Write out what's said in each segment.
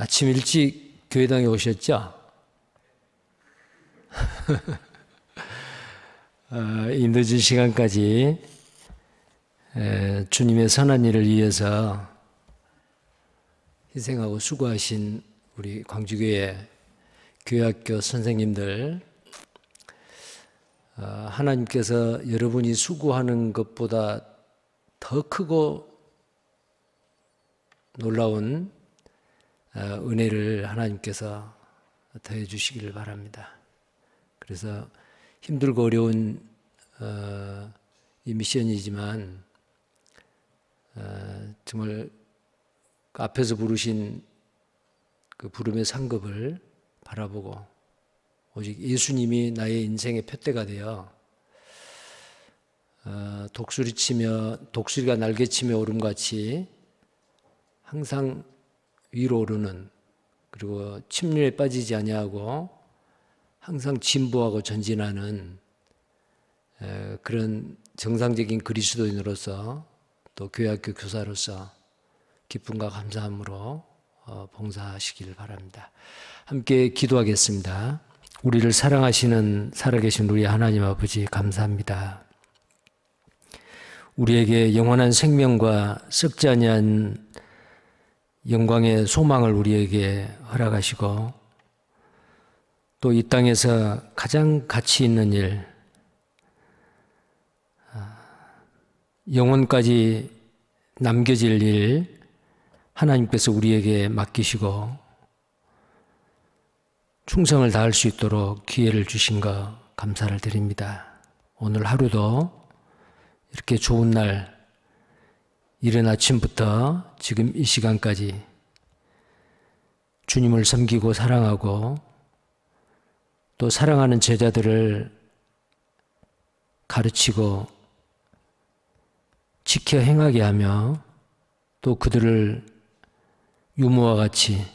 아침 일찍 교회당에 오셨죠? 어, 이늦 시간까지 주님의 선한 일을 위해서 희생하고 수고하신 우리 광주교회 교회학교 선생님들 어, 하나님께서 여러분이 수고하는 것보다 더 크고 놀라운 어, 은혜를 하나님께서 더해 주시기를 바랍니다. 그래서 힘들고 어려운 어, 이 미션이지만 어, 정말 그 앞에서 부르신 그 부름의 상급을 바라보고 오직 예수님이 나의 인생의 푯대가 되어 독수리 치며 독수리가 날개치며 오름같이 항상 위로 오르는 그리고 침륜에 빠지지 아니하고 항상 진보하고 전진하는 그런 정상적인 그리스도인으로서 또 교회학교 교사로서 기쁨과 감사함으로 어, 봉사하시길 바랍니다. 함께 기도하겠습니다. 우리를 사랑하시는 살아계신 우리 하나님 아버지 감사합니다. 우리에게 영원한 생명과 썩지 아니한 영광의 소망을 우리에게 허락하시고 또 이 땅에서 가장 가치 있는 일, 아, 영혼까지 남겨질 일 하나님께서 우리에게 맡기시고 충성을 다할 수 있도록 기회를 주신 것 감사를 드립니다. 오늘 하루도 이렇게 좋은 날 이른 아침부터 지금 이 시간까지 주님을 섬기고 사랑하고 또 사랑하는 제자들을 가르치고 지켜 행하게 하며 또 그들을 유모와 같이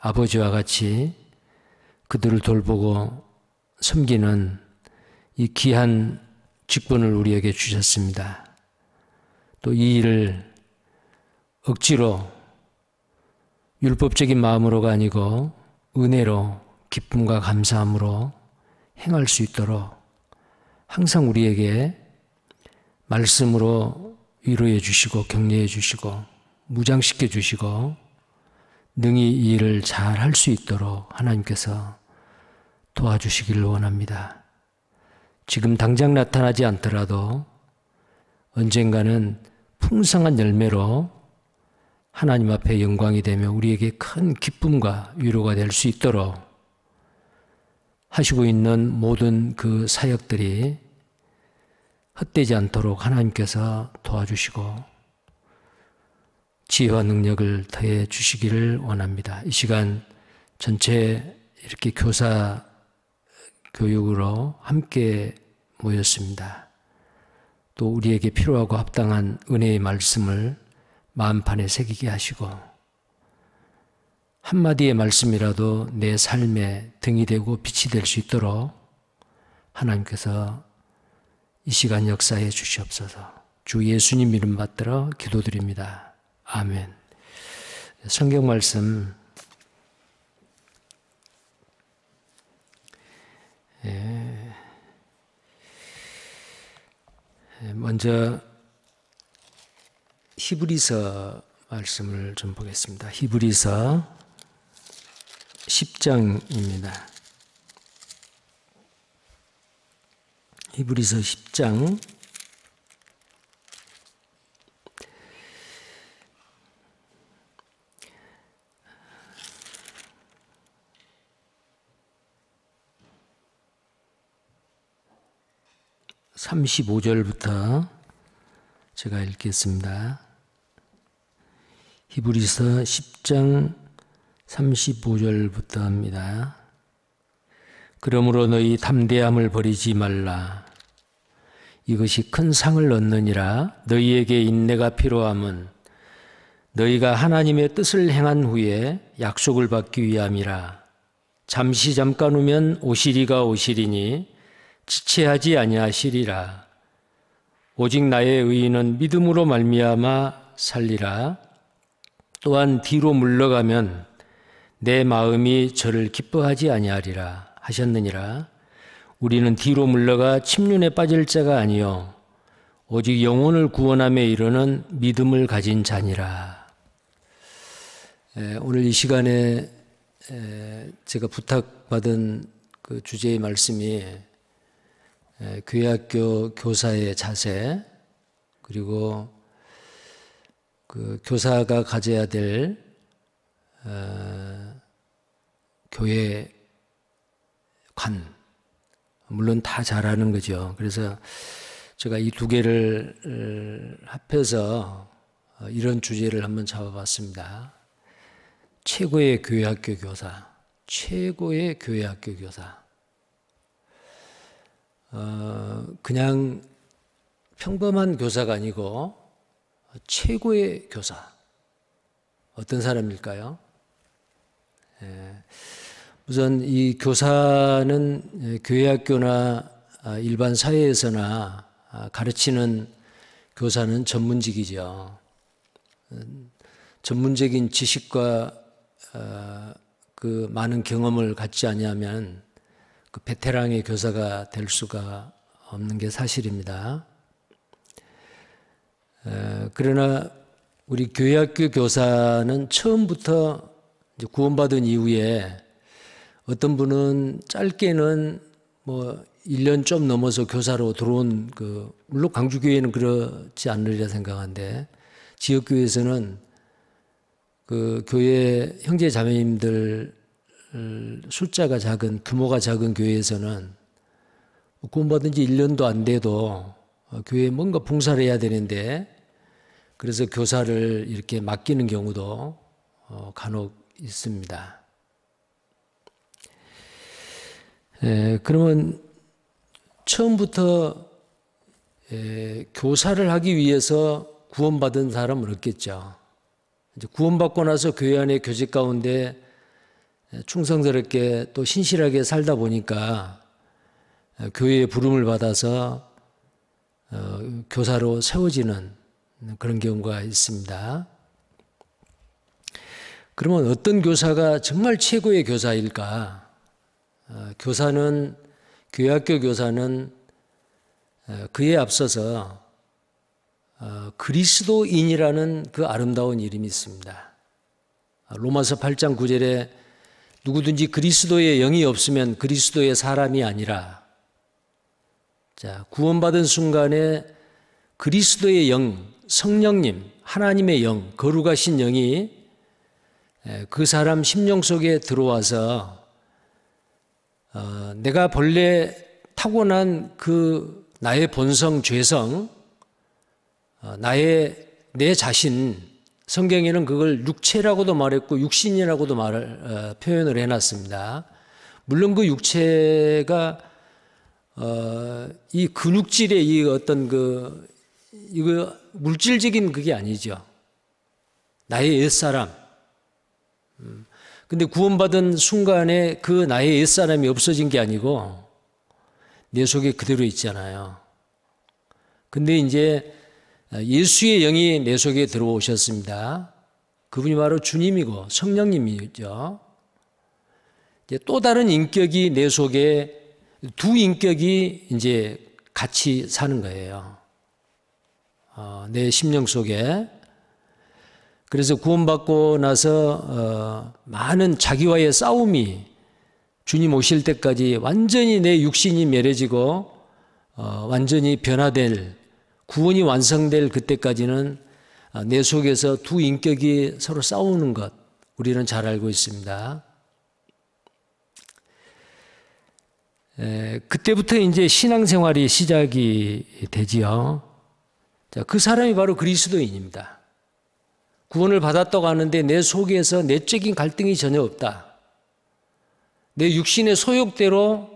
아버지와 같이 그들을 돌보고 섬기는 이 귀한 직분을 우리에게 주셨습니다. 또이 일을 억지로 율법적인 마음으로가 아니고 은혜로 기쁨과 감사함으로 행할 수 있도록 항상 우리에게 말씀으로 위로해 주시고 격려해 주시고 무장시켜 주시고 능히 이 일을 잘 할 수 있도록 하나님께서 도와주시기를 원합니다. 지금 당장 나타나지 않더라도 언젠가는 풍성한 열매로 하나님 앞에 영광이 되며 우리에게 큰 기쁨과 위로가 될 수 있도록 하시고 있는 모든 그 사역들이 헛되지 않도록 하나님께서 도와주시고 지혜와 능력을 더해 주시기를 원합니다. 이 시간 전체 이렇게 교사 교육으로 함께 모였습니다. 또 우리에게 필요하고 합당한 은혜의 말씀을 마음판에 새기게 하시고 한마디의 말씀이라도 내 삶에 등이 되고 빛이 될 수 있도록 하나님께서 이 시간 역사해 주시옵소서 주 예수님 이름 받들어 기도드립니다. 아멘 성경 말씀 예. 예, 먼저 히브리서 말씀을 좀 보겠습니다. 히브리서 10장입니다. 히브리서 10장 35절부터 제가 읽겠습니다. 히브리서 10장 35절부터 합니다. 그러므로 너희 담대함을 버리지 말라. 이것이 큰 상을 얻느니라 너희에게 인내가 필요함은 너희가 하나님의 뜻을 행한 후에 약속을 받기 위함이라. 잠시 잠깐 오면 오시리가 오시리니 지체하지 아니하시리라. 오직 나의 의인은 믿음으로 말미암아 살리라. 또한 뒤로 물러가면 내 마음이 저를 기뻐하지 아니하리라 하셨느니라. 우리는 뒤로 물러가 침륜에 빠질 자가 아니요 오직 영혼을 구원함에 이르는 믿음을 가진 자니라. 오늘 이 시간에 제가 부탁받은 그 주제의 말씀이 교회학교 예, 교사의 자세 그리고 그 교사가 가져야 될 어, 교회 관 물론 다 잘하는 거죠. 그래서 제가 이 두 개를 합해서 어, 이런 주제를 한번 잡아봤습니다. 최고의 교회학교 교사, 최고의 교회학교 교사. 어, 그냥 평범한 교사가 아니고 최고의 교사. 어떤 사람일까요? 예, 우선 이 교사는 교회학교나 아, 일반 사회에서나 아, 가르치는 교사는 전문직이죠. 전문적인 지식과 아, 그 많은 경험을 갖지 아니면 그 베테랑의 교사가 될 수가 없는 게 사실입니다. 그러나 우리 교회학교 교사는 처음부터 구원받은 이후에 어떤 분은 짧게는 뭐 1년 좀 넘어서 교사로 들어온 그 물론 강주교회는 그렇지 않으리라 생각한데 지역교회에서는 그 교회 형제 자매님들 음, 숫자가 작은 규모가 작은 교회에서는 구원받은 지 1년도 안 돼도 어, 교회에 뭔가 봉사를 해야 되는데 그래서 교사를 이렇게 맡기는 경우도 어, 간혹 있습니다. 에, 그러면 처음부터 에, 교사를 하기 위해서 구원받은 사람은 없겠죠. 이제 구원받고 나서 교회 안에 교직 가운데 충성스럽게 또 신실하게 살다 보니까 어, 교회의 부름을 받아서 어, 교사로 세워지는 그런 경우가 있습니다. 그러면 어떤 교사가 정말 최고의 교사일까? 어, 교사는 교회학교 교사는 그에 앞서서 그리스도인이라는 그 아름다운 이름이 있습니다. 로마서 8장 9절에 누구든지 그리스도의 영이 없으면 그리스도의 사람이 아니라 자, 구원받은 순간에 그리스도의 영, 성령님, 하나님의 영, 거룩하신 영이 그 사람 심령 속에 들어와서 어, 내가 본래 타고난 그 나의 본성, 죄성, 어, 나의 내 자신, 성경에는 그걸 육체라고도 말했고 육신이라고도 말을 어, 표현을 해놨습니다. 물론 그 육체가 어, 이 근육질의 이 어떤 그 이거 물질적인 그게 아니죠. 나의 옛사람. 음. 근데 구원받은 순간에 그 나의 옛사람이 없어진 게 아니고 내 속에 그대로 있잖아요. 근데 이제 아, 예수의 영이 내 속에 들어오셨습니다. 그분이 바로 주님이고 성령님이죠. 이제 또 다른 인격이 내 속에 두 인격이 이제 같이 사는 거예요. 어, 내 심령 속에. 그래서 구원받고 나서 어, 많은 자기와의 싸움이 주님 오실 때까지 완전히 내 육신이 멸해지고 어, 완전히 변화될 구원이 완성될 그때까지는 아, 내 속에서 두 인격이 서로 싸우는 것 우리는 잘 알고 있습니다. 에, 그때부터 이제 신앙생활이 시작이 되지요. 자, 그 사람이 바로 그리스도인입니다. 구원을 받았다고 하는데 내 속에서 내적인 갈등이 전혀 없다. 내 육신의 소욕대로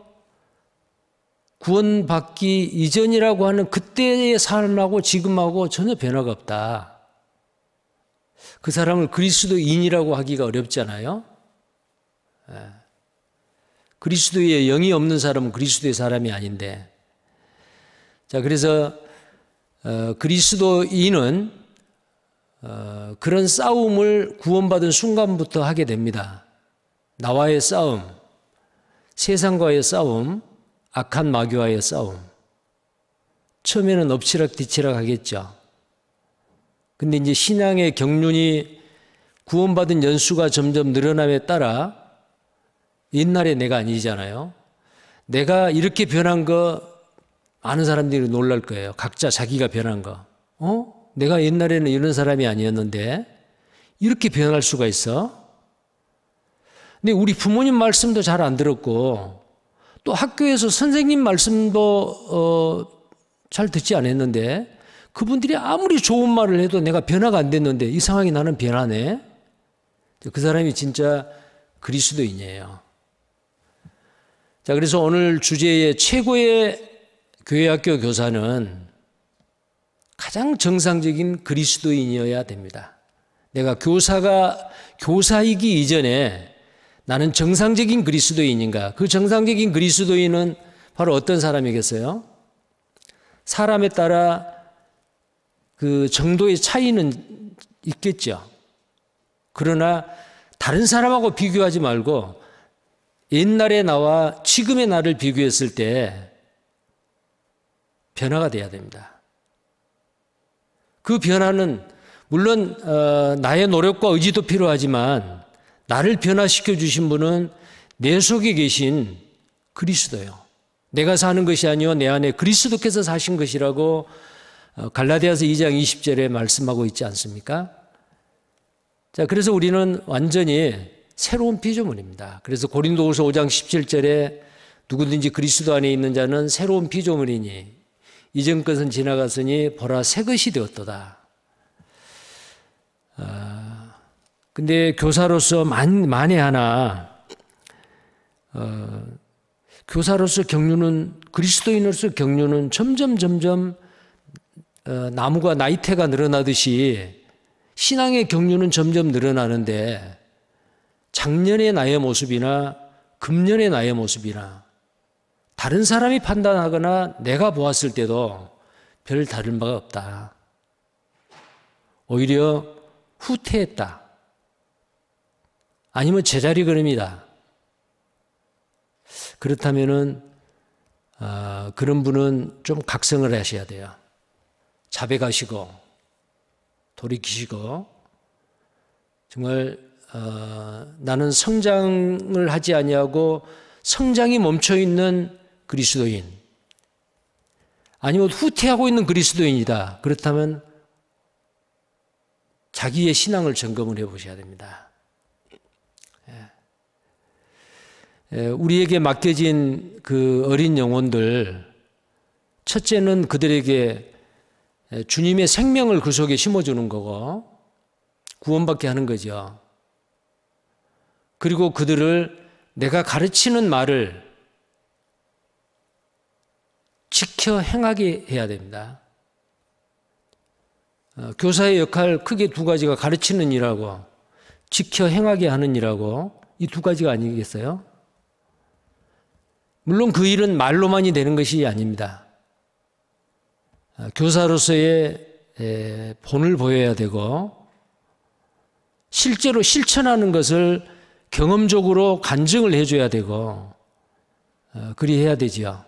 구원받기 이전이라고 하는 그때의 삶하고 지금하고 전혀 변화가 없다. 그 사람을 그리스도인이라고 하기가 어렵잖아요. 예. 그리스도의 영이 없는 사람은 그리스도의 사람이 아닌데. 자, 그래서 어, 그리스도인은 어, 그런 싸움을 구원받은 순간부터 하게 됩니다. 나와의 싸움, 세상과의 싸움, 악한 마귀와의 싸움. 처음에는 엎치락뒤치락 하겠죠. 근데 이제 신앙의 경륜이 구원받은 연수가 점점 늘어남에 따라 옛날에 내가 아니잖아요. 내가 이렇게 변한 거 아는 사람들이 놀랄 거예요. 각자 자기가 변한 거. 어? 내가 옛날에는 이런 사람이 아니었는데 이렇게 변할 수가 있어? 근데 우리 부모님 말씀도 잘 안 들었고 또 학교에서 선생님 말씀도 어, 잘 듣지 않았는데 그분들이 아무리 좋은 말을 해도 내가 변화가 안 됐는데 이 상황이 나는 변하네. 그 사람이 진짜 그리스도인이에요. 자, 그래서 오늘 주제의 최고의 교회학교 교사는 가장 정상적인 그리스도인이어야 됩니다. 내가 교사가 교사이기 이전에 나는 정상적인 그리스도인인가? 그 정상적인 그리스도인은 바로 어떤 사람이겠어요? 사람에 따라 그 정도의 차이는 있겠죠. 그러나 다른 사람하고 비교하지 말고 옛날의 나와 지금의 나를 비교했을 때 변화가 돼야 됩니다. 그 변화는 물론 어, 나의 노력과 의지도 필요하지만 나를 변화시켜 주신 분은 내 속에 계신 그리스도요. 내가 사는 것이 아니요 내 안에 그리스도께서 사신 것이라고 어, 갈라디아서 2장 20절에 말씀하고 있지 않습니까? 자, 그래서 우리는 완전히 새로운 피조물입니다. 그래서 고린도후서 5장 17절에 누구든지 그리스도 안에 있는 자는 새로운 피조물이니 이전 것은 지나갔으니 보라 새 것이 되었도다. 아, 근데 교사로서 만, 만에 하나, 어, 교사로서 경륜은, 그리스도인으로서 경륜은 점점 점점 어, 나무가 나이테가 늘어나듯이 신앙의 경륜은 점점 늘어나는데 작년의 나의 모습이나 금년의 나의 모습이나 다른 사람이 판단하거나 내가 보았을 때도 별 다른 바가 없다. 오히려 후퇴했다. 아니면 제자리 걸음이다. 그렇다면은 어, 그런 분은 좀 각성을 하셔야 돼요. 자백하시고 돌이키시고 정말 어, 나는 성장을 하지 아니하고 성장이 멈춰 있는 그리스도인 아니면 후퇴하고 있는 그리스도인이다. 그렇다면 자기의 신앙을 점검을 해 보셔야 됩니다. 예, 우리에게 맡겨진 그 어린 영혼들, 첫째는 그들에게 예, 주님의 생명을 그 속에 심어주는 거고, 구원받게 하는 거죠. 그리고 그들을 내가 가르치는 말을 지켜 행하게 해야 됩니다. 어, 교사의 역할 크게 두 가지가 가르치는 일하고 지켜 행하게 하는 일하고 이 두 가지가 아니겠어요? 물론 그 일은 말로만이 되는 것이 아닙니다. 아, 교사로서의 본을 보여야 되고 실제로 실천하는 것을 경험적으로 간증을 해줘야 되고 어, 그리 해야 되지요.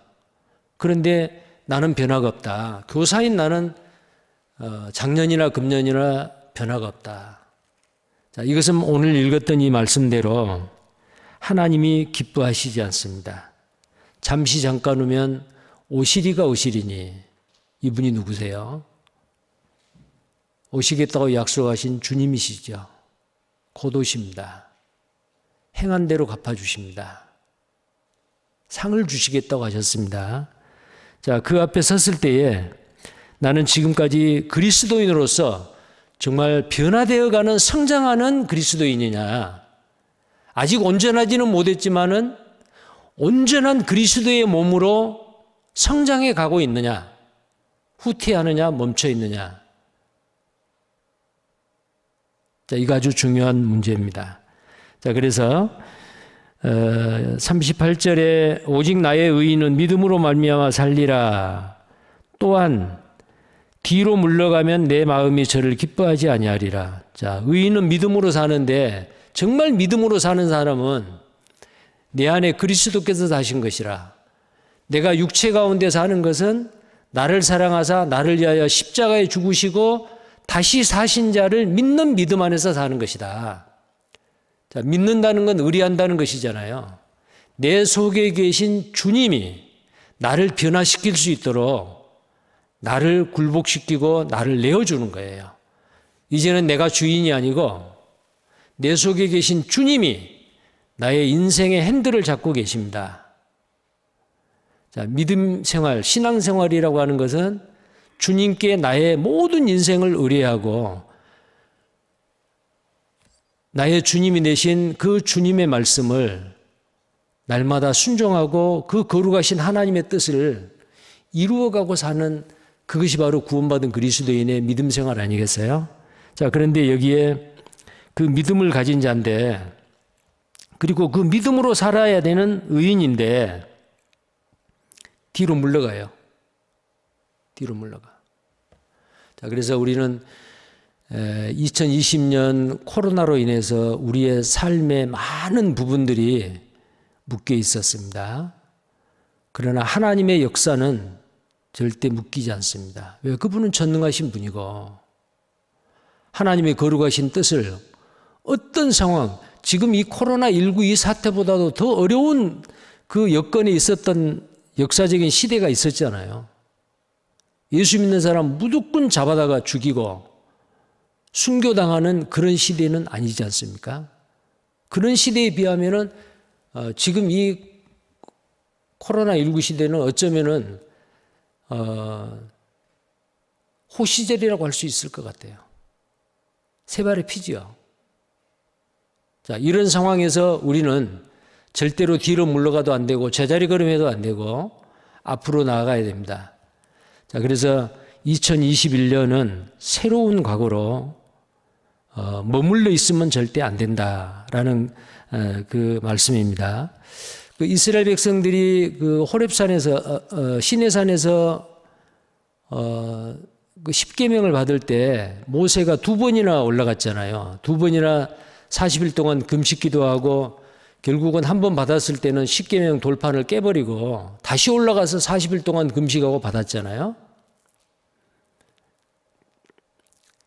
그런데 나는 변화가 없다. 교사인 나는 어, 작년이나 금년이나 변화가 없다. 자, 이것은 오늘 읽었던 이 말씀대로 하나님이 기뻐하시지 않습니다. 잠시 잠깐 오면 오시리가 오시리니 이분이 누구세요? 오시겠다고 약속하신 주님이시죠. 곧 오십니다. 행한 대로 갚아주십니다. 상을 주시겠다고 하셨습니다. 자, 그 앞에 섰을 때에 나는 지금까지 그리스도인으로서 정말 변화되어가는 성장하는 그리스도인이냐. 아직 온전하지는 못했지만은 온전한 그리스도의 몸으로 성장해 가고 있느냐, 후퇴하느냐, 멈춰 있느냐. 자, 이거 아주 중요한 문제입니다. 자, 그래서 38절에 어, 오직 나의 의인은 믿음으로 말미암아 살리라. 또한 뒤로 물러가면 내 마음이 저를 기뻐하지 아니하리라. 자, 의인은 믿음으로 사는데 정말 믿음으로 사는 사람은 내 안에 그리스도께서 사신 것이라. 내가 육체 가운데 사는 것은 나를 사랑하사 나를 위하여 십자가에 죽으시고 다시 사신 자를 믿는 믿음 안에서 사는 것이다. 자, 믿는다는 건 의리한다는 것이잖아요. 내 속에 계신 주님이 나를 변화시킬 수 있도록 나를 굴복시키고 나를 내어주는 거예요. 이제는 내가 주인이 아니고 내 속에 계신 주님이 나의 인생의 핸들을 잡고 계십니다. 자, 믿음 생활, 신앙 생활이라고 하는 것은 주님께 나의 모든 인생을 의뢰하고 나의 주님이 내신 그 주님의 말씀을 날마다 순종하고 그 거룩하신 하나님의 뜻을 이루어가고 사는 그것이 바로 구원받은 그리스도인의 믿음 생활 아니겠어요? 자, 그런데 여기에 그 믿음을 가진 자인데 그리고 그 믿음으로 살아야 되는 의인인데 뒤로 물러가요. 뒤로 물러가. 자, 그래서 우리는 2020년 코로나로 인해서 우리의 삶의 많은 부분들이 묶여 있었습니다. 그러나 하나님의 역사는 절대 묶이지 않습니다. 왜? 그분은 전능하신 분이고 하나님의 거룩하신 뜻을 어떤 상황, 지금 이 코로나19 이 사태보다도 더 어려운 그 여건에 있었던 역사적인 시대가 있었잖아요. 예수 믿는 사람 무조건 잡아다가 죽이고 순교당하는 그런 시대는 아니지 않습니까? 그런 시대에 비하면 어, 지금 이 코로나19 시대는 어쩌면 어, 호시절이라고 할 수 있을 것 같아요. 세발의 피지요. 자, 이런 상황에서 우리는 절대로 뒤로 물러가도 안 되고 제자리 걸음에도 안 되고 앞으로 나아가야 됩니다. 자, 그래서 2021년은 새로운 과거로 어, 머물러 있으면 절대 안 된다라는 어, 그 말씀입니다. 그 이스라엘 백성들이 그 호렙산에서 어, 어, 시내산에서 어, 그 십계명을 받을 때 모세가 두 번이나 올라갔잖아요. 두 번이나 40일 동안 금식 기도하고 결국은 한 번 받았을 때는 십계명 돌판을 깨버리고 다시 올라가서 40일 동안 금식하고 받았잖아요.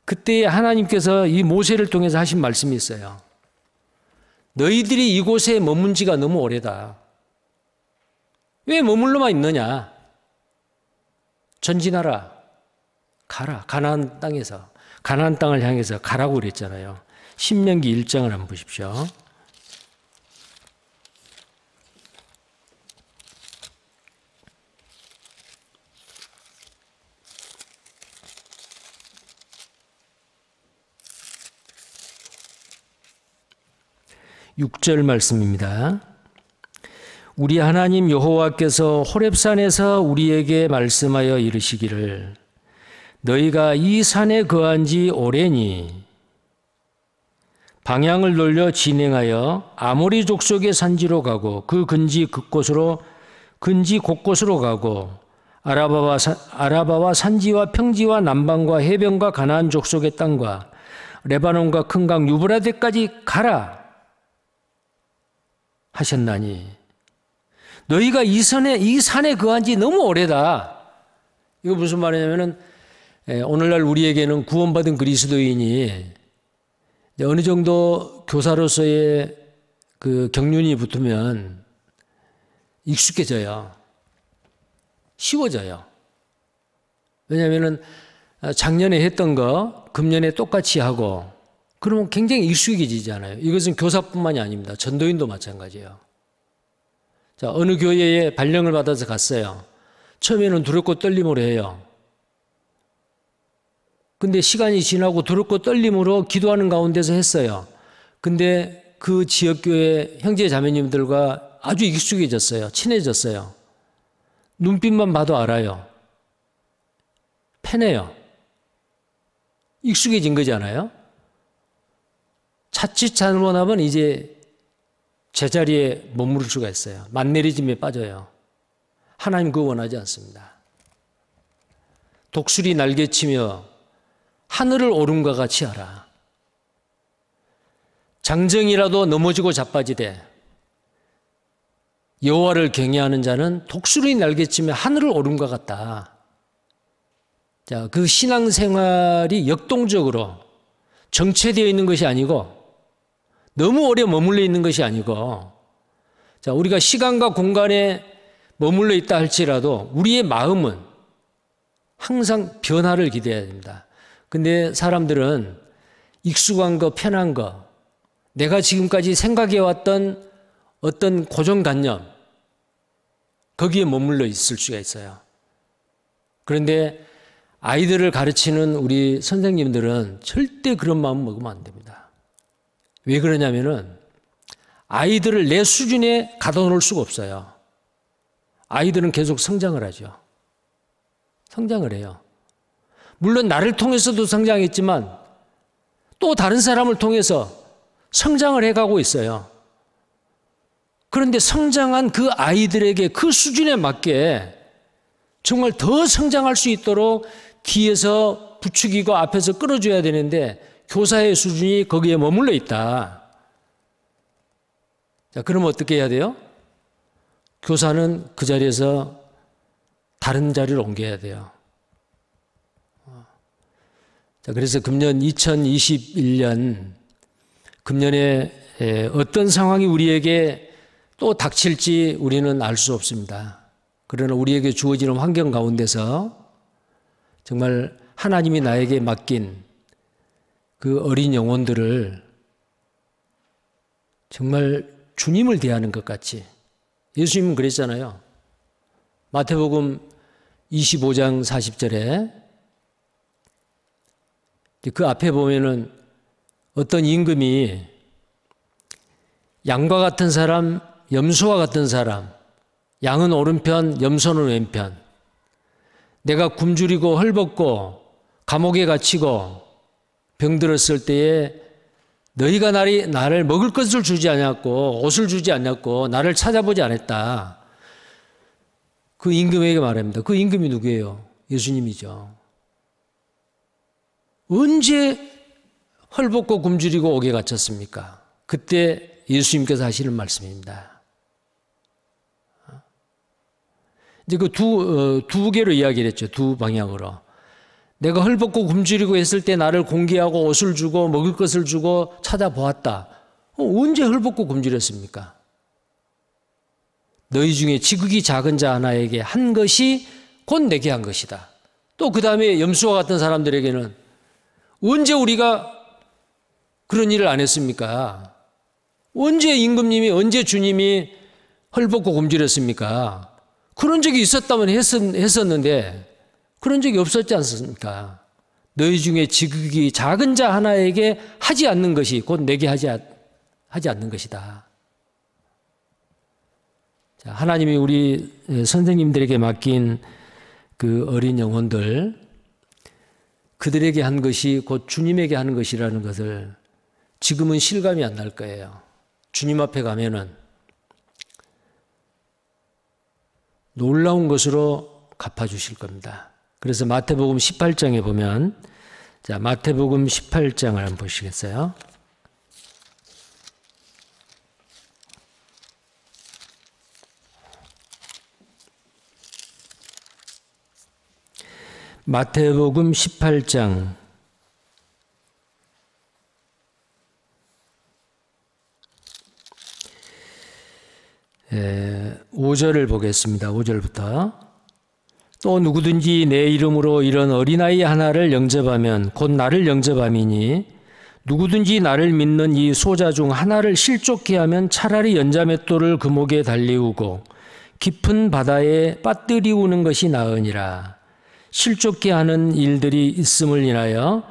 그때 하나님께서 이 모세를 통해서 하신 말씀이 있어요. 너희들이 이곳에 머문 지가 너무 오래다. 왜 머물러만 있느냐? 전진하라. 가라. 가나안 땅에서 가나안 땅을 향해서 가라고 그랬잖아요. 신명기 1장을 한번 보십시오. 6절 말씀입니다. 우리 하나님 여호와께서 호렙산에서 우리에게 말씀하여 이르시기를 너희가 이 산에 거한 지 오래니 방향을 돌려 진행하여 아모리 족속의 산지로 가고 그 근지 곳곳으로 근지 곳곳으로 가고 아라바와, 사, 아라바와 산지와 평지와 남방과 해변과 가나안 족속의 땅과 레바논과 큰 강 유브라데까지 가라 하셨나니 너희가 이 산에 이 산에 거한 지 너무 오래다. 이거 무슨 말이냐면은 예, 오늘날 우리에게는 구원받은 그리스도인이 예, 어느 정도 교사로서의 그 경륜이 붙으면 익숙해져요. 쉬워져요. 왜냐하면 아, 작년에 했던 거 금년에 똑같이 하고 그러면 굉장히 익숙해지잖아요. 이것은 교사뿐만이 아닙니다. 전도인도 마찬가지예요. 자, 어느 교회에 발령을 받아서 갔어요. 처음에는 두렵고 떨림으로 해요. 근데 시간이 지나고 두렵고 떨림으로 기도하는 가운데서 했어요. 근데 그 지역교회 형제 자매님들과 아주 익숙해졌어요. 친해졌어요. 눈빛만 봐도 알아요. 편해요 익숙해진 거잖아요. 자칫 잘못하면 이제 제자리에 머무를 수가 있어요. 만내리즘에 빠져요. 하나님 그 원하지 않습니다. 독수리 날개치며 하늘을 오름과 같이 하라. 장정이라도 넘어지고 자빠지되 여호와를 경외하는 자는 독수리 날개쯤에 하늘을 오름과 같다. 자, 그 신앙생활이 역동적으로 정체되어 있는 것이 아니고 너무 오래 머물러 있는 것이 아니고 자, 우리가 시간과 공간에 머물러 있다 할지라도 우리의 마음은 항상 변화를 기대해야 됩니다. 근데 사람들은 익숙한 거, 편한 거, 내가 지금까지 생각해왔던 어떤 고정관념, 거기에 머물러 있을 수가 있어요. 그런데 아이들을 가르치는 우리 선생님들은 절대 그런 마음 먹으면 안 됩니다. 왜 그러냐면은 아이들을 내 수준에 가둬놓을 수가 없어요. 아이들은 계속 성장을 하죠. 성장을 해요. 물론 나를 통해서도 성장했지만 또 다른 사람을 통해서 성장을 해가고 있어요. 그런데 성장한 그 아이들에게 그 수준에 맞게 정말 더 성장할 수 있도록 뒤에서 부추기고 앞에서 끌어줘야 되는데 교사의 수준이 거기에 머물러 있다. 자, 그럼 어떻게 해야 돼요? 교사는 그 자리에서 다른 자리를 옮겨야 돼요. 자, 그래서 금년 2021년, 금년에 어떤 상황이 우리에게 또 닥칠지 우리는 알 수 없습니다. 그러나 우리에게 주어지는 환경 가운데서 정말 하나님이 나에게 맡긴 그 어린 영혼들을 정말 주님을 대하는 것 같이 예수님은 그랬잖아요. 마태복음 25장 40절에 그 앞에 보면은 어떤 임금이 양과 같은 사람, 염소와 같은 사람, 양은 오른편, 염소는 왼편. 내가 굶주리고 헐벗고 감옥에 갇히고 병들었을 때에 너희가 나리, 나를 먹을 것을 주지 않았고 옷을 주지 않았고 나를 찾아보지 않았다. 그 임금에게 말합니다. 그 임금이 누구예요? 예수님이죠. 언제 헐벗고 굶주리고 옥에 갇혔습니까? 그때 예수님께서 하시는 말씀입니다. 이제 그 두, 어, 두 개로 이야기를 했죠. 두 방향으로. 내가 헐벗고 굶주리고 했을 때 나를 공개하고 옷을 주고 먹을 것을 주고 찾아보았다. 어, 언제 헐벗고 굶주렸습니까? 너희 중에 지극히 작은 자 하나에게 한 것이 곧 내게 한 것이다. 또 그 다음에 염수와 같은 사람들에게는 언제 우리가 그런 일을 안 했습니까? 언제 임금님이, 언제 주님이 헐벗고 굶주렸습니까? 그런 적이 있었다면 했었, 했었는데 그런 적이 없었지 않습니까? 너희 중에 지극히 작은 자 하나에게 하지 않는 것이 곧 내게 하지, 하지 않는 것이다. 하나님이 우리 선생님들에게 맡긴 그 어린 영혼들 그들에게 한 것이 곧 주님에게 하는 것이라는 것을 지금은 실감이 안 날 거예요. 주님 앞에 가면은 놀라운 것으로 갚아주실 겁니다. 그래서 마태복음 18장에 보면, 자, 마태복음 18장을 한번 보시겠어요? 마태복음 18장 5절을 예, 보겠습니다. 5절부터. 또 누구든지 내 이름으로 이런 어린아이 하나를 영접하면 곧 나를 영접함이니 누구든지 나를 믿는 이 소자 중 하나를 실족케 하면 차라리 연자맷돌을 금옥에 그 달리우고 깊은 바다에 빠뜨리우는 것이 나으니라. 실족게 하는 일들이 있음을 인하여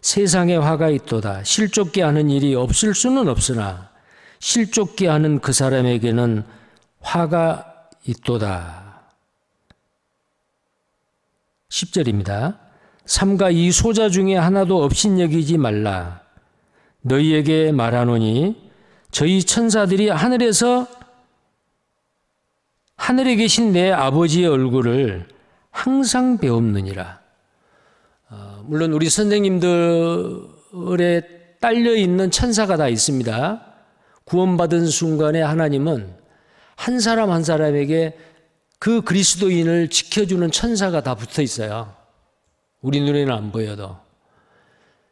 세상에 화가 있도다. 실족게 하는 일이 없을 수는 없으나 실족게 하는 그 사람에게는 화가 있도다. 10절입니다. 삼가 이 소자 중에 하나도 없인 여기지 말라. 너희에게 말하노니 저희 천사들이 하늘에서 하늘에 계신 내 아버지의 얼굴을 항상 배웁느니라. 어, 물론 우리 선생님들의 딸려 있는 천사가 다 있습니다. 구원받은 순간에 하나님은 한 사람 한 사람에게 그 그리스도인을 지켜주는 천사가 다 붙어 있어요. 우리 눈에는 안 보여도.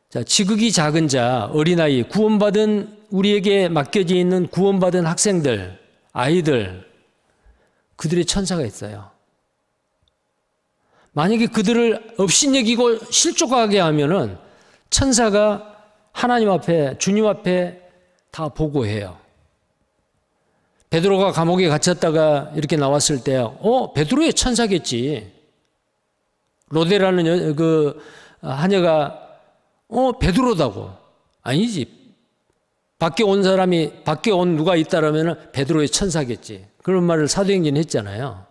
자, 지극히 작은 자, 어린아이, 구원받은 우리에게 맡겨져 있는 구원받은 학생들, 아이들, 그들의 천사가 있어요. 만약에 그들을 업신여기고 실족하게 하면은 천사가 하나님 앞에 주님 앞에 다 보고해요. 베드로가 감옥에 갇혔다가 이렇게 나왔을 때, 어 베드로의 천사겠지. 로데라는 여, 그 하녀가 어 베드로다고 아니지. 밖에 온 사람이 밖에 온 누가 있다라면은 베드로의 천사겠지. 그런 말을 사도행전 했잖아요.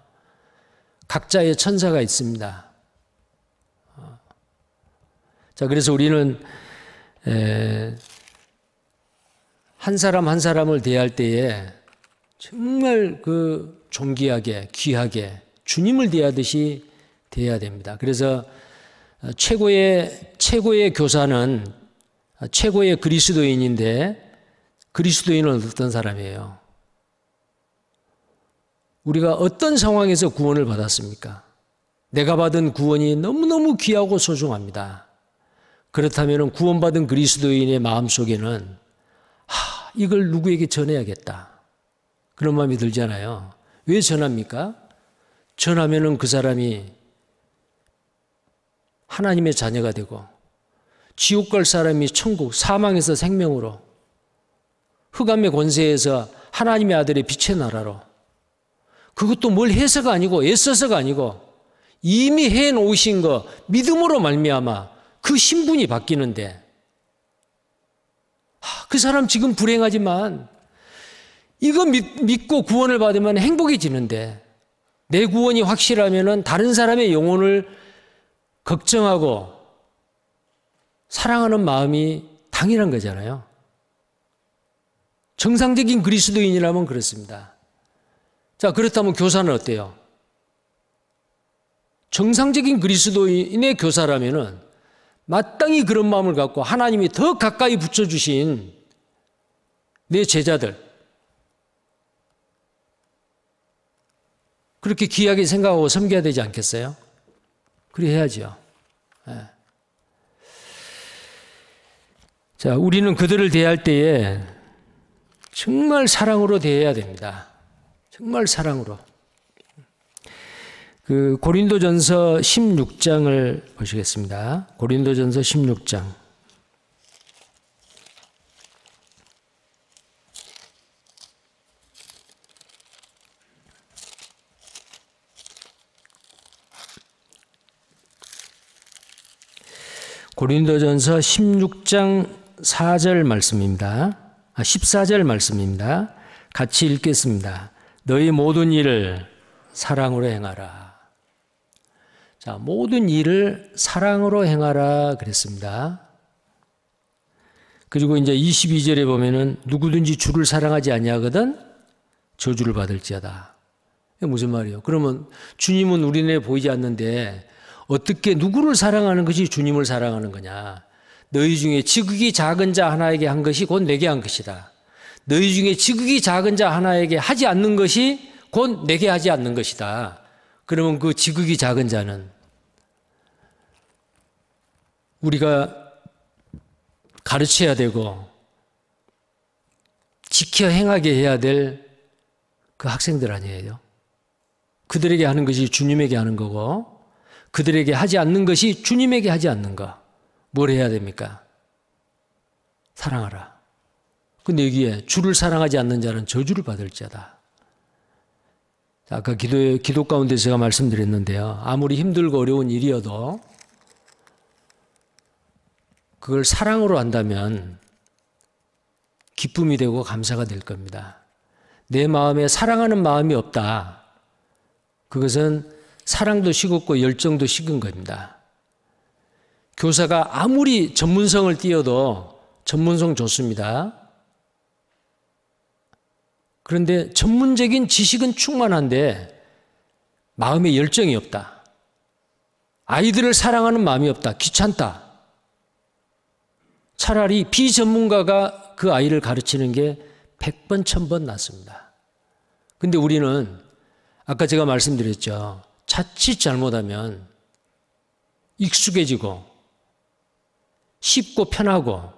각자의 천사가 있습니다. 자, 그래서 우리는 한 사람 한 사람을 대할 때에 정말 그 존귀하게 귀하게 주님을 대하듯이 대해야 됩니다. 그래서 어, 최고의 최고의 교사는 어, 최고의 그리스도인인데 그리스도인은 어떤 사람이에요? 우리가 어떤 상황에서 구원을 받았습니까? 내가 받은 구원이 너무너무 귀하고 소중합니다. 그렇다면 구원받은 그리스도인의 마음속에는 하, 이걸 누구에게 전해야겠다. 그런 마음이 들잖아요. 왜 전합니까? 전하면 그 사람이 하나님의 자녀가 되고 지옥 갈 사람이 천국, 사망에서 생명으로 흑암의 권세에서 하나님의 아들의 빛의 나라로 그것도 뭘 해서가 아니고 애써서가 아니고 이미 해 놓으신 거 믿음으로 말미암아 그 신분이 바뀌는데 그 사람 지금 불행하지만 이거 믿, 고 구원을 받으면 행복해지는데 내 구원이 확실하면은 다른 사람의 영혼을 걱정하고 사랑하는 마음이 당연한 거잖아요. 정상적인 그리스도인이라면 그렇습니다. 자, 그렇다면 교사는 어때요? 정상적인 그리스도인의 교사라면은 마땅히 그런 마음을 갖고 하나님이 더 가까이 붙여주신 내 제자들. 그렇게 귀하게 생각하고 섬겨야 되지 않겠어요? 그래 해야지요. 예. 자, 우리는 그들을 대할 때에 정말 사랑으로 대해야 됩니다. 정말 사랑으로. 그 고린도전서 16장을 보시겠습니다. 고린도전서 16장. 고린도전서 16장 4절 말씀입니다. 아, 14절 말씀입니다. 같이 읽겠습니다. 너희 모든 일을 사랑으로 행하라. 자, 모든 일을 사랑으로 행하라 그랬습니다. 그리고 이제 22절에 보면은 누구든지 주를 사랑하지 아니하거든 저주를 받을지어다. 무슨 말이에요? 그러면 주님은 우리 네 보이지 않는데 어떻게 누구를 사랑하는 것이 주님을 사랑하는 거냐? 너희 중에 지극히 작은 자 하나에게 한 것이 곧 내게 한 것이다. 너희 중에 지극히 작은 자 하나에게 하지 않는 것이 곧 내게 하지 않는 것이다. 그러면 그 지극히 작은 자는 우리가 가르쳐야 되고 지켜 행하게 해야 될 그 학생들 아니에요. 그들에게 하는 것이 주님에게 하는 거고 그들에게 하지 않는 것이 주님에게 하지 않는 거. 뭘 해야 됩니까? 사랑하라. 근데 여기에 주를 사랑하지 않는 자는 저주를 받을 자다. 아까 그 기도, 기도 가운데 제가 말씀드렸는데요. 아무리 힘들고 어려운 일이어도 그걸 사랑으로 한다면 기쁨이 되고 감사가 될 겁니다. 내 마음에 사랑하는 마음이 없다. 그것은 사랑도 식었고 열정도 식은 겁니다. 교사가 아무리 전문성을 띄어도 전문성 좋습니다. 그런데 전문적인 지식은 충만한데 마음의 열정이 없다. 아이들을 사랑하는 마음이 없다. 귀찮다. 차라리 비전문가가 그 아이를 가르치는 게 100번, 1000번 낫습니다. 근데 우리는 아까 제가 말씀드렸죠. 자칫 잘못하면 익숙해지고 쉽고 편하고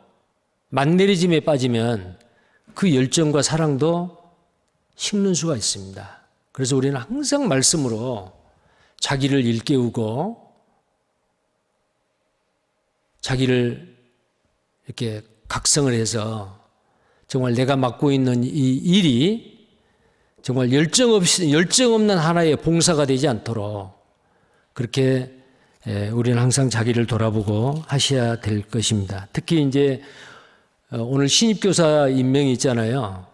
만내리즘에 빠지면 그 열정과 사랑도 식는 수가 있습니다. 그래서 우리는 항상 말씀으로 자기를 일깨우고 자기를 이렇게 각성을 해서 정말 내가 맡고 있는 이 일이 정말 열정 없이 열정 없는 하나의 봉사가 되지 않도록 그렇게 예, 우리는 항상 자기를 돌아보고 하셔야 될 것입니다. 특히 이제 어, 오늘 신입교사 임명이 있잖아요.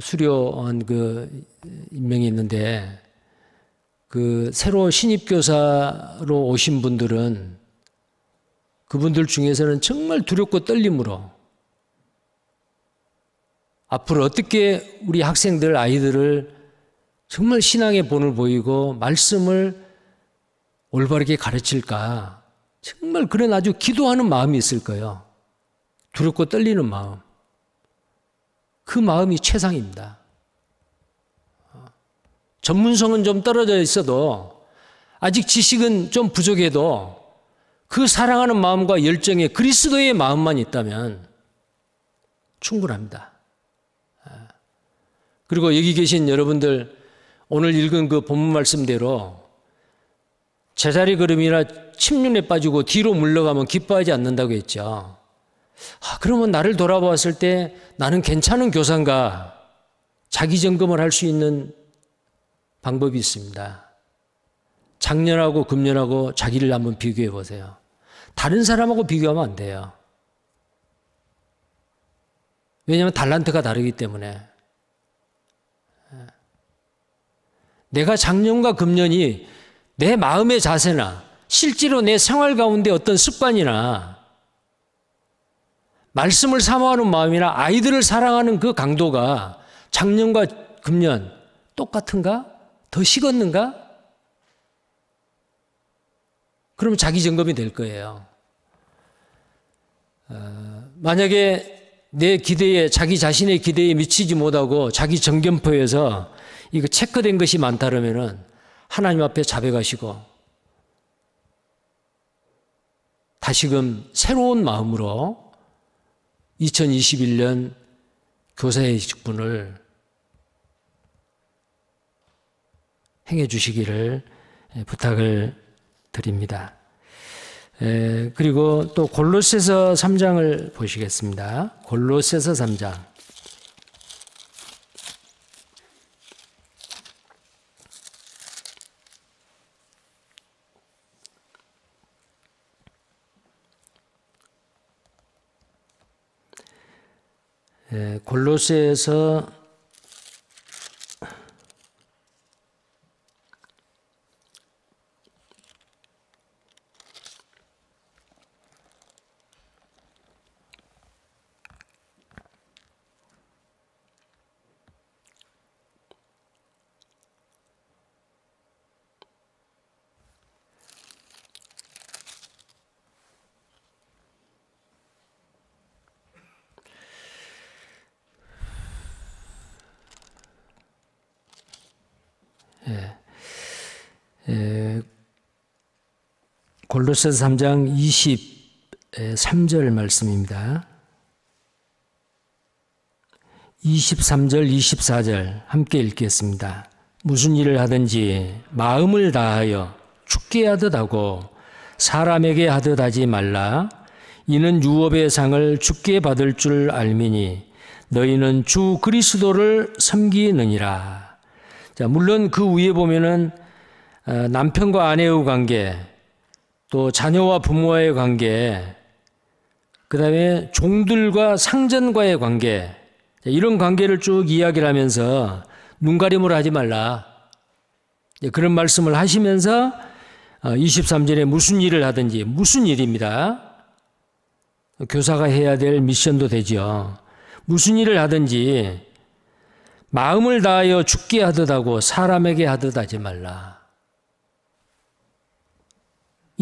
수료한 그 임명이 있는데 그 새로 신입 교사로 오신 분들은 그분들 중에서는 정말 두렵고 떨림으로 앞으로 어떻게 우리 학생들 아이들을 정말 신앙의 본을 보이고 말씀을 올바르게 가르칠까 정말 그런 아주 기도하는 마음이 있을 거예요. 두렵고 떨리는 마음. 그 마음이 최상입니다. 전문성은 좀 떨어져 있어도 아직 지식은 좀 부족해도 그 사랑하는 마음과 열정에 그리스도의 마음만 있다면 충분합니다. 그리고 여기 계신 여러분들 오늘 읽은 그 본문 말씀대로 제자리 걸음이나 침륜에 빠지고 뒤로 물러가면 기뻐하지 않는다고 했죠. 아, 그러면 나를 돌아보았을 때 나는 괜찮은 교사인가? 자기 점검을 할 수 있는 방법이 있습니다. 작년하고 금년하고 자기를 한번 비교해 보세요. 다른 사람하고 비교하면 안 돼요. 왜냐하면 달란트가 다르기 때문에. 내가 작년과 금년이 내 마음의 자세나 실제로 내 생활 가운데 어떤 습관이나 말씀을 사모하는 마음이나 아이들을 사랑하는 그 강도가 작년과 금년 똑같은가? 더 식었는가? 그러면 자기 점검이 될 거예요. 어, 만약에 내 기대에 자기 자신의 기대에 미치지 못하고 자기 정견포에서 이거 체크된 것이 많다 그면 하나님 앞에 자백하시고 다시금 새로운 마음으로 2021년 교사의 직분을 행해 주시기를 부탁을 드립니다. 그리고 또 골로새서 3장을 보시겠습니다. 골로새서 3장. 예, 골로새에서 골로새 3장 23절 말씀입니다. 23절, 24절 함께 읽겠습니다. 무슨 일을 하든지 마음을 다하여 죽게 하듯 하고 사람에게 하듯 하지 말라. 이는 유업의 상을 죽게 받을 줄 알미니 너희는 주 그리스도를 섬기느니라. 자, 물론 그 위에 보면은 어, 남편과 아내의 관계, 또 자녀와 부모와의 관계, 그 다음에 종들과 상전과의 관계, 이런 관계를 쭉 이야기를 하면서 눈가림을 하지 말라. 그런 말씀을 하시면서 23절에 어, 무슨 일을 하든지 무슨 일입니다. 교사가 해야 될 미션도 되지요. 무슨 일을 하든지 마음을 다하여 죽게 하듯하고 사람에게 하듯 하지 말라.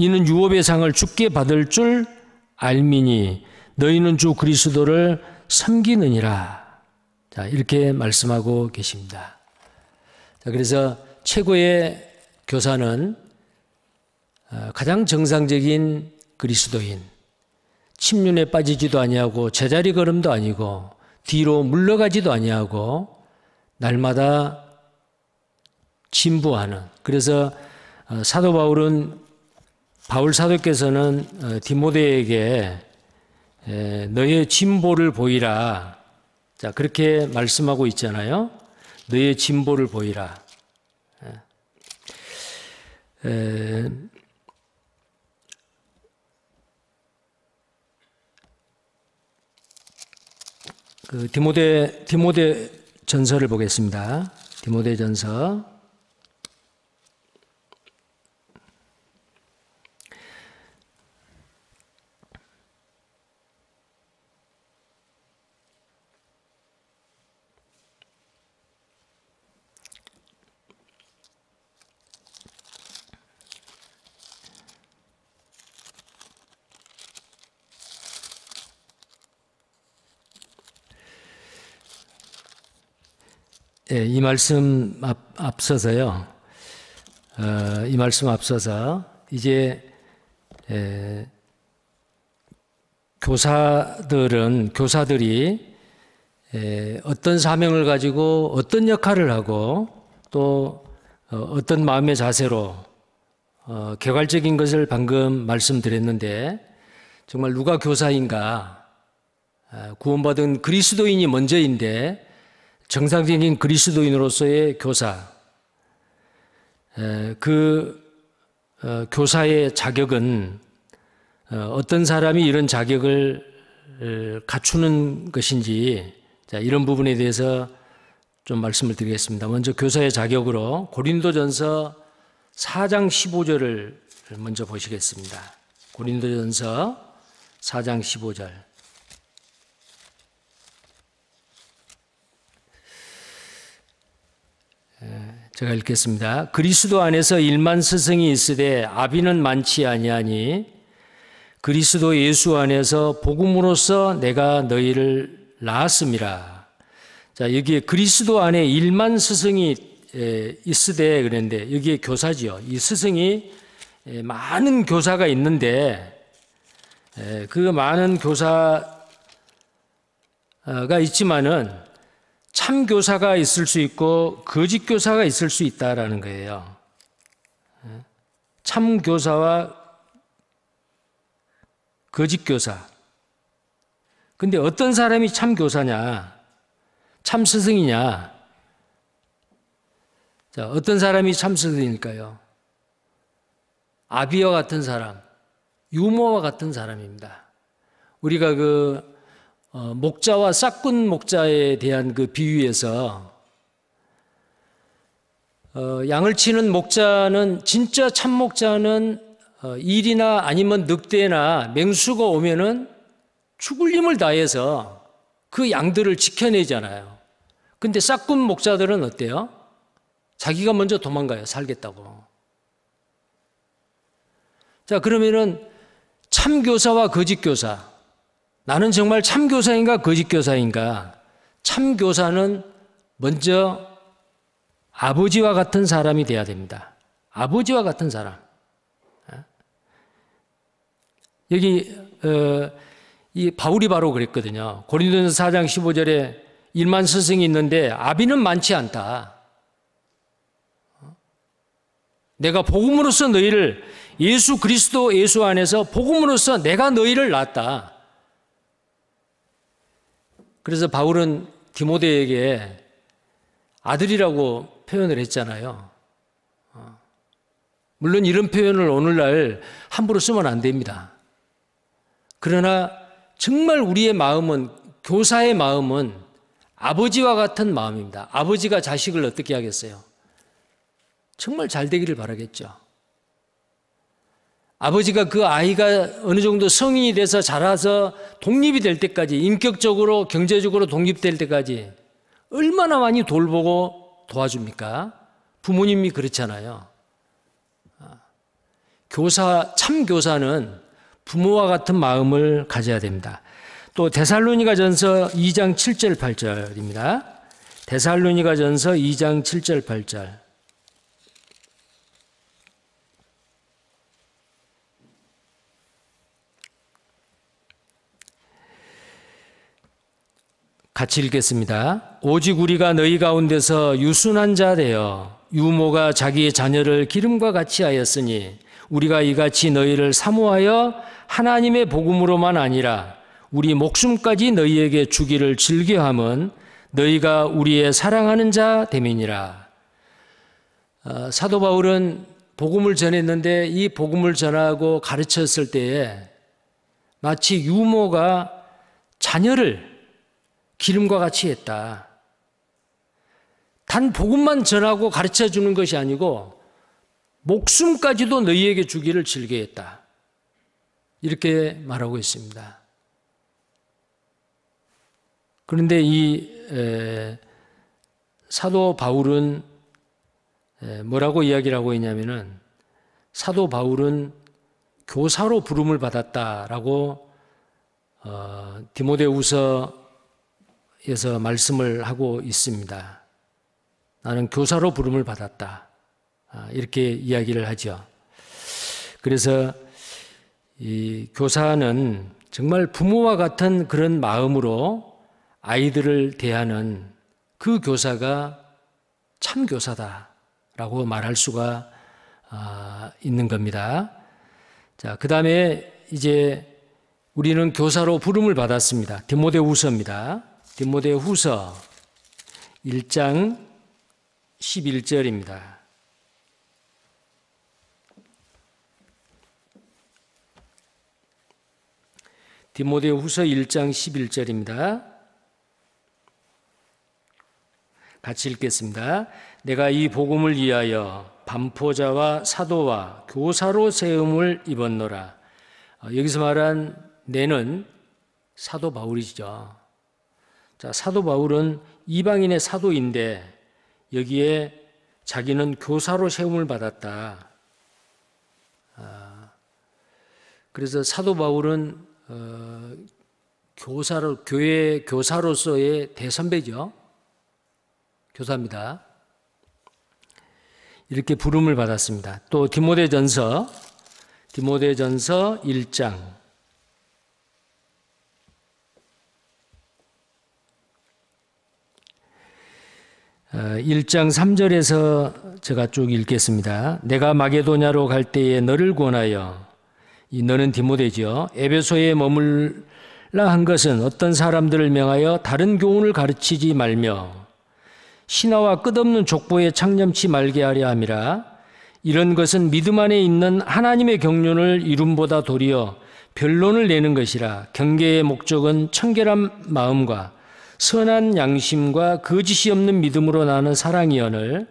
이는 유업의 상을 죽게 받을 줄 알미니 너희는 주 그리스도를 섬기느니라. 자, 이렇게 말씀하고 계십니다. 자, 그래서 최고의 교사는 어, 가장 정상적인 그리스도인, 침륜에 빠지지도 아니하고 제자리 걸음도 아니고 뒤로 물러가지도 아니하고 날마다 진부하는 그래서 어, 사도 바울은 바울 사도께서는 어, 디모데에게 너의 진보를 보이라. 자, 그렇게 말씀하고 있잖아요. 너의 진보를 보이라. 에, 그 디모데 디모데 전서를 보겠습니다. 디모데 전서 예, 이 말씀 앞, 서서요 어, 이 말씀 앞서서 이제 예, 교사들은 교사들이 예, 어떤 사명을 가지고 어떤 역할을 하고 또 어, 떤 마음의 자세로 어, 개괄적인 것을 방금 말씀드렸는데 정말 누가 교사인가 아, 구원받은 그리스도인이 먼저인데 정상적인 그리스도인으로서의 교사, 그 어, 교사의 자격은 어, 어떤 사람이 이런 자격을 갖추는 것인지 이런 부분에 대해서 좀 말씀을 드리겠습니다. 먼저 교사의 자격으로 고린도전서 4장 15절을 먼저 보시겠습니다. 고린도전서 4장 15절. 예, 제가 읽겠습니다. 그리스도 안에서 일만 스승이 있으되 아비는 많지 아니하니 그리스도 예수 안에서 복음으로써 내가 너희를 낳았음이라. 자, 여기에 그리스도 안에 일만 스승이 예, 있으되 그랬는데 여기에 교사지요. 이 스승이 예, 많은 교사가 있는데 그 많은 교사가 있지만은 참 교사가 있을 수 있고 거짓 교사가 있을 수 있다라는 거예요. 예? 참 교사와 거짓 교사. 근데 어떤 사람이 참 교사냐? 참 스승이냐? 자, 어떤 사람이 참 스승일까요? 아비와 같은 사람, 유모와 같은 사람입니다. 우리가 그 어, 목자와 싹군 목자에 대한 그 비유에서 어, 양을 치는 목자는 진짜 참 목자는 어, 일이나 아니면 늑대나 맹수가 오면은 죽을 힘을 다해서 그 양들을 지켜내잖아요. 근데 싹군 목자들은 어때요? 자기가 먼저 도망가요. 살겠다고. 자, 그러면은 참교사와 거짓교사. 나는 정말 참교사인가 거짓교사인가? 참교사는 먼저 아버지와 같은 사람이 돼야 됩니다. 아버지와 같은 사람. 어? 여기 어, 이 바울이 바로 그랬거든요. 고린도전서 4장 15절에 일만 스승이 있는데 아비는 많지 않다. 내가 복음으로써 너희를 예수 그리스도 예수 안에서 복음으로써 내가 너희를 낳았다. 그래서 바울은 디모데에게 아들이라고 표현을 했잖아요. 어. 물론 이런 표현을 오늘날 함부로 쓰면 안 됩니다. 그러나 정말 우리의 마음은 교사의 마음은 아버지와 같은 마음입니다. 아버지가 자식을 어떻게 하겠어요? 정말 잘 되기를 바라겠죠. 아버지가 그 아이가 어느 정도 성인이 돼서 자라서 독립이 될 때까지 인격적으로 경제적으로 독립될 때까지 얼마나 많이 돌보고 도와줍니까? 부모님이 그렇잖아요. 아, 교사 참 교사는 부모와 같은 마음을 가져야 됩니다. 또 데살로니가전서 2장 7절 8절입니다. 데살로니가전서 2장 7절 8절. 같이 읽겠습니다. 오직 우리가 너희 가운데서 유순한 자 되어 유모가 자기의 자녀를 기름과 같이 하였으니 우리가 이같이 너희를 사모하여 하나님의 복음으로만 아니라 우리 목숨까지 너희에게 주기를 즐겨함은 너희가 우리의 사랑하는 자 됨이니라. 어, 사도 바울은 복음을 전했는데 이 복음을 전하고 가르쳤을 때에 마치 유모가 자녀를 기름과 같이 했다. 단 복음만 전하고 가르쳐 주는 것이 아니고 목숨까지도 너희에게 주기를 즐겨 했다. 이렇게 말하고 있습니다. 그런데 이 에, 사도 바울은 에, 뭐라고 이야기를 하고 있냐면은 사도 바울은 교사로 부름을 받았다라고 어, 디모데우서 에서 말씀을 하고 있습니다. 나는 교사로 부름을 받았다. 아, 이렇게 이야기를 하죠. 그래서 이 교사는 정말 부모와 같은 그런 마음으로 아이들을 대하는 그 교사가 참 교사다라고 말할 수가 아, 있는 겁니다. 자, 그 다음에 이제 우리는 교사로 부름을 받았습니다. 디모데우서입니다. 디모데 후서 1장 11절입니다. 디모데 후서 1장 11절입니다. 같이 읽겠습니다. 내가 이 복음을 위하여 반포자와 사도와 교사로 세움을 입었노라. 어, 여기서 말한 내는 사도 바울이죠. 자, 사도 바울은 이방인의 사도인데 여기에 자기는 교사로 세움을 받았다. 아, 그래서 사도 바울은 어, 교사로 교회 교사로서의 대선배죠. 교사입니다. 이렇게 부름을 받았습니다. 또 디모데전서 디모데전서 1장 1장 어, 3절에서 제가 쭉 읽겠습니다. 내가 마게도냐로 갈 때에 너를 권하여 이 너는 디모데지 에베소에 머물라 한 것은 어떤 사람들을 명하여 다른 교훈을 가르치지 말며 신화와 끝없는 족보에 창념치 말게 하려 함이라 이런 것은 믿음 안에 있는 하나님의 경륜을 이름보다 도리어 변론을 내는 것이라 경계의 목적은 청결한 마음과 선한 양심과 거짓이 없는 믿음으로 나는 사랑이연을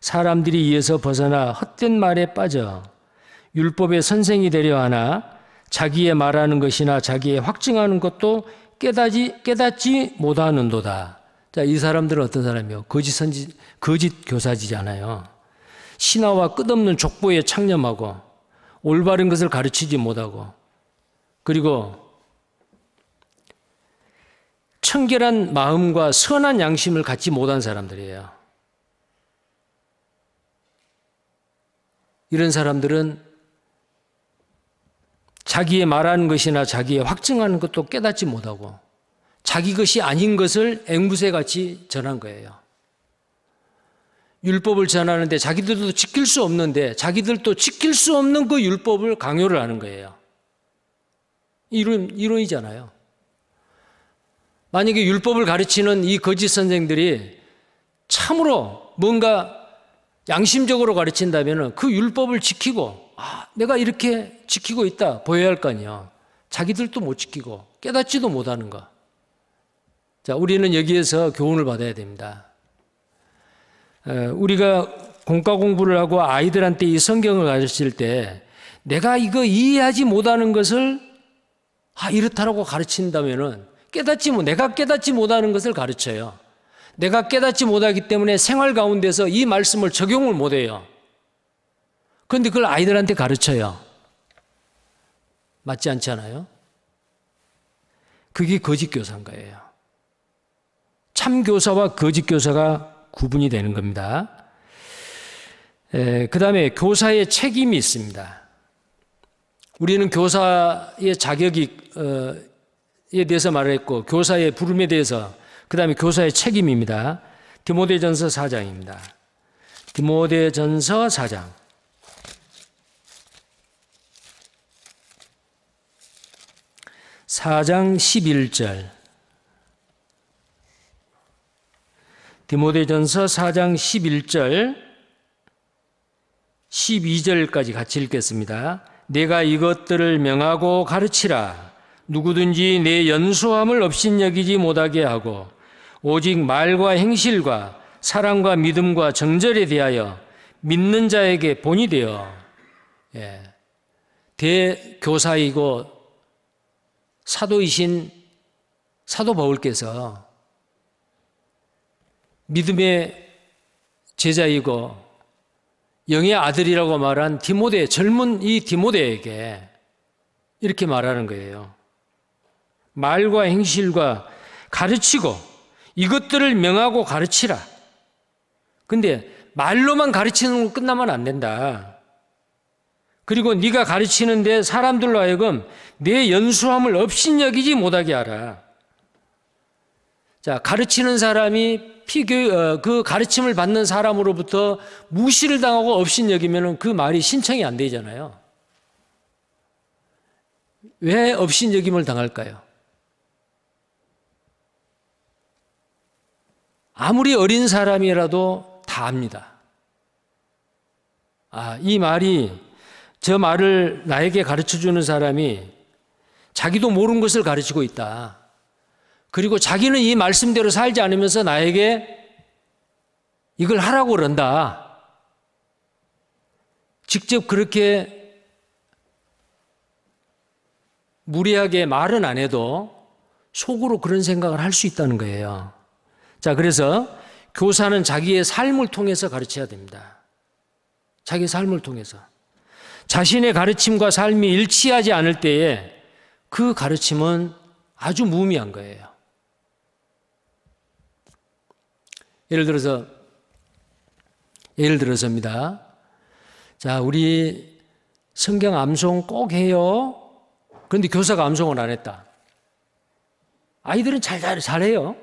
사람들이 이에서 벗어나 헛된 말에 빠져 율법의 선생이 되려 하나 자기의 말하는 것이나 자기의 확증하는 것도 깨닫지, 깨닫지 못하는도다. 자, 이 사람들은 어떤 사람이요? 거짓 선지, 거짓 교사지잖아요. 신화와 끝없는 족보에 창념하고 올바른 것을 가르치지 못하고 그리고 청결한 마음과 선한 양심을 갖지 못한 사람들이에요. 이런 사람들은 자기의 말하는 것이나 자기의 확증하는 것도 깨닫지 못하고 자기 것이 아닌 것을 앵무새 같이 전한 거예요. 율법을 전하는데 자기들도 지킬 수 없는데 자기들도 지킬 수 없는 그 율법을 강요를 하는 거예요. 이론, 이론이잖아요. 만약에 율법을 가르치는 이 거짓 선생들이 참으로 뭔가 양심적으로 가르친다면 그 율법을 지키고 아, 내가 이렇게 지키고 있다 보여야 할 거 아니야. 자기들도 못 지키고 깨닫지도 못하는 거. 자, 우리는 여기에서 교훈을 받아야 됩니다. 어, 우리가 공과 공부를 하고 아이들한테 이 성경을 가르칠 때 내가 이거 이해하지 못하는 것을 아, 이렇다라고 가르친다면 깨닫지 못, 내가 깨닫지 못하는 것을 가르쳐요. 내가 깨닫지 못하기 때문에 생활 가운데서 이 말씀을 적용을 못해요. 그런데 그걸 아이들한테 가르쳐요. 맞지 않지 않아요? 그게 거짓 교사인 거예요. 참 교사와 거짓 교사가 구분이 되는 겁니다. 그 다음에 교사의 책임이 있습니다. 우리는 교사의 자격이 어, 에 대해서 말을 했고 교사의 부름에 대해서 그다음에 교사의 책임입니다. 디모데전서 4장입니다. 디모데전서 4장. 사장 11절 디모데전서 4장 11절 12절까지 같이 읽겠습니다. 내가 이것들을 명하고 가르치라 누구든지 내 연소함을 업신여기지 못하게 하고 오직 말과 행실과 사랑과 믿음과 정절에 대하여 믿는 자에게 본이 되어 예, 대교사이고 사도이신 사도 바울께서 믿음의 제자이고 영의 아들이라고 말한 디모데 젊은 이 디모데에게 이렇게 말하는 거예요. 말과 행실과 가르치고 이것들을 명하고 가르치라. 근데 말로만 가르치는 걸 끝나면 안 된다. 그리고 네가 가르치는데 사람들로 하여금 내 연수함을 업신여기지 못하게 하라. 자, 가르치는 사람이 피교, 어, 그 가르침을 받는 사람으로부터 무시를 당하고 업신여기면 그 말이 신청이 안 되잖아요. 왜 업신여김을 당할까요? 아무리 어린 사람이라도 다 압니다. 아, 이 말이 저 말을 나에게 가르쳐 주는 사람이 자기도 모르는 것을 가르치고 있다. 그리고 자기는 이 말씀대로 살지 않으면서 나에게 이걸 하라고 그런다. 직접 그렇게 무리하게 말은 안 해도 속으로 그런 생각을 할 수 있다는 거예요. 자, 그래서 교사는 자기의 삶을 통해서 가르쳐야 됩니다. 자기 삶을 통해서. 자신의 가르침과 삶이 일치하지 않을 때에 그 가르침은 아주 무의미한 거예요. 예를 들어서, 예를 들어서입니다. 자, 우리 성경 암송 꼭 해요. 그런데 교사가 암송을 안 했다. 아이들은 잘, 잘, 잘해요.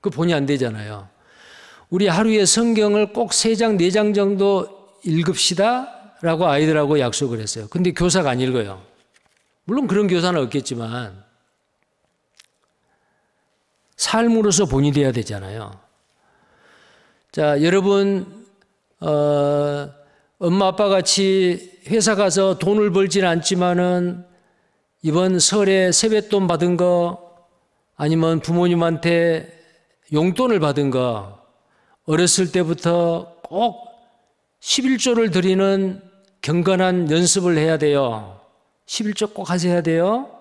그 본이 안 되잖아요. 우리 하루에 성경을 꼭 세 장 네장 네 정도 읽읍시다 라고 아이들하고 약속을 했어요. 근데 교사가 안 읽어요. 물론 그런 교사는 없겠지만 삶으로서 본이 돼야 되잖아요. 자, 여러분 어, 엄마 아빠 같이 회사 가서 돈을 벌진 않지만은 이번 설에 세뱃돈 받은 거 아니면 부모님한테 용돈을 받은가 어렸을 때부터 꼭 11조를 드리는 경건한 연습을 해야 돼요. 11조 꼭 하셔야 돼요.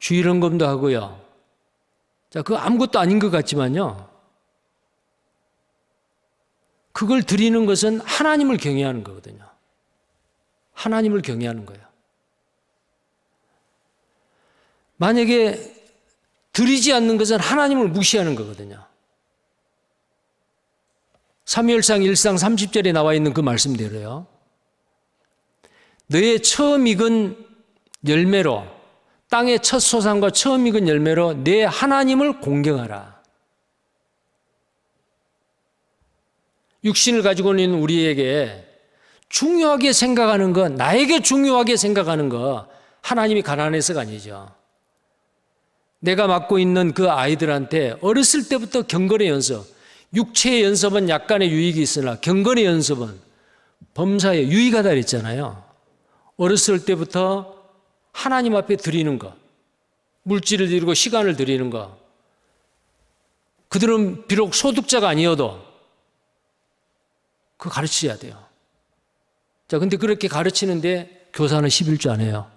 주일헌금도 하고요. 자, 그 아무것도 아닌 것 같지만요. 그걸 드리는 것은 하나님을 경외하는 거거든요. 하나님을 경외하는 거예요. 만약에 드리지 않는 것은 하나님을 무시하는 거거든요. 3일상 1상 30절에 나와 있는 그 말씀대로요. 너의 처음 익은 열매로 땅의 첫 소상과 처음 익은 열매로 내 하나님을 공경하라. 육신을 가지고 있는 우리에게 중요하게 생각하는 것, 나에게 중요하게 생각하는 것, 하나님이 가난해서가 아니죠. 내가 맡고 있는 그 아이들한테 어렸을 때부터 경건의 연습, 육체의 연습은 약간의 유익이 있으나 경건의 연습은 범사에 유익하다 그랬잖아요. 어렸을 때부터 하나님 앞에 드리는 것, 물질을 드리고 시간을 드리는 것. 그들은 비록 소득자가 아니어도 그가르치셔야 돼요. 자, 근데 그렇게 가르치는데 교사는 11조 안 해요.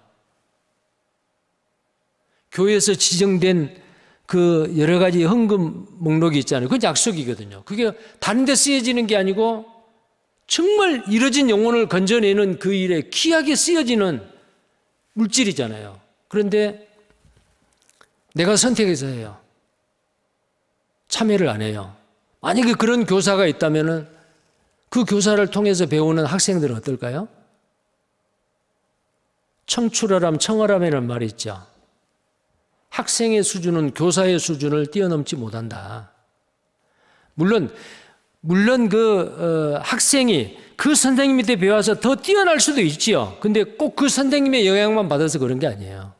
교회에서 지정된 그 여러 가지 헌금 목록이 있잖아요. 그건 약속이거든요. 그게 다른 데 쓰여지는 게 아니고 정말 이뤄진 영혼을 건져내는 그 일에 귀하게 쓰여지는 물질이잖아요. 그런데 내가 선택해서 해요. 참여를 안 해요. 만약에 그런 교사가 있다면 그 교사를 통해서 배우는 학생들은 어떨까요? 청출하람 청하람이라는 말이 있죠. 학생의 수준은 교사의 수준을 뛰어넘지 못한다. 물론 물론 그 어, 학생이 그 선생님 밑에 배워서 더 뛰어날 수도 있지요. 근데 꼭 그 선생님의 영향만 받아서 그런 게 아니에요.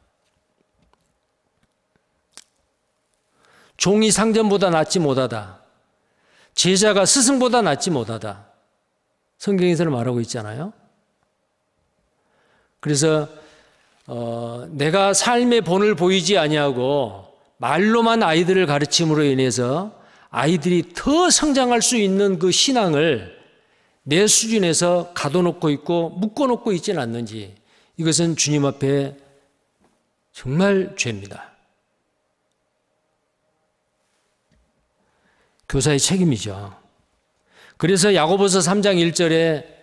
종이 상전보다 낫지 못하다. 제자가 스승보다 낫지 못하다. 성경에서는 말하고 있잖아요. 그래서 어, 내가 삶의 본을 보이지 아니하고 말로만 아이들을 가르침으로 인해서 아이들이 더 성장할 수 있는 그 신앙을 내 수준에서 가둬놓고 있고 묶어놓고 있지는 않는지 이것은 주님 앞에 정말 죄입니다. 교사의 책임이죠. 그래서 야고보서 3장 1절에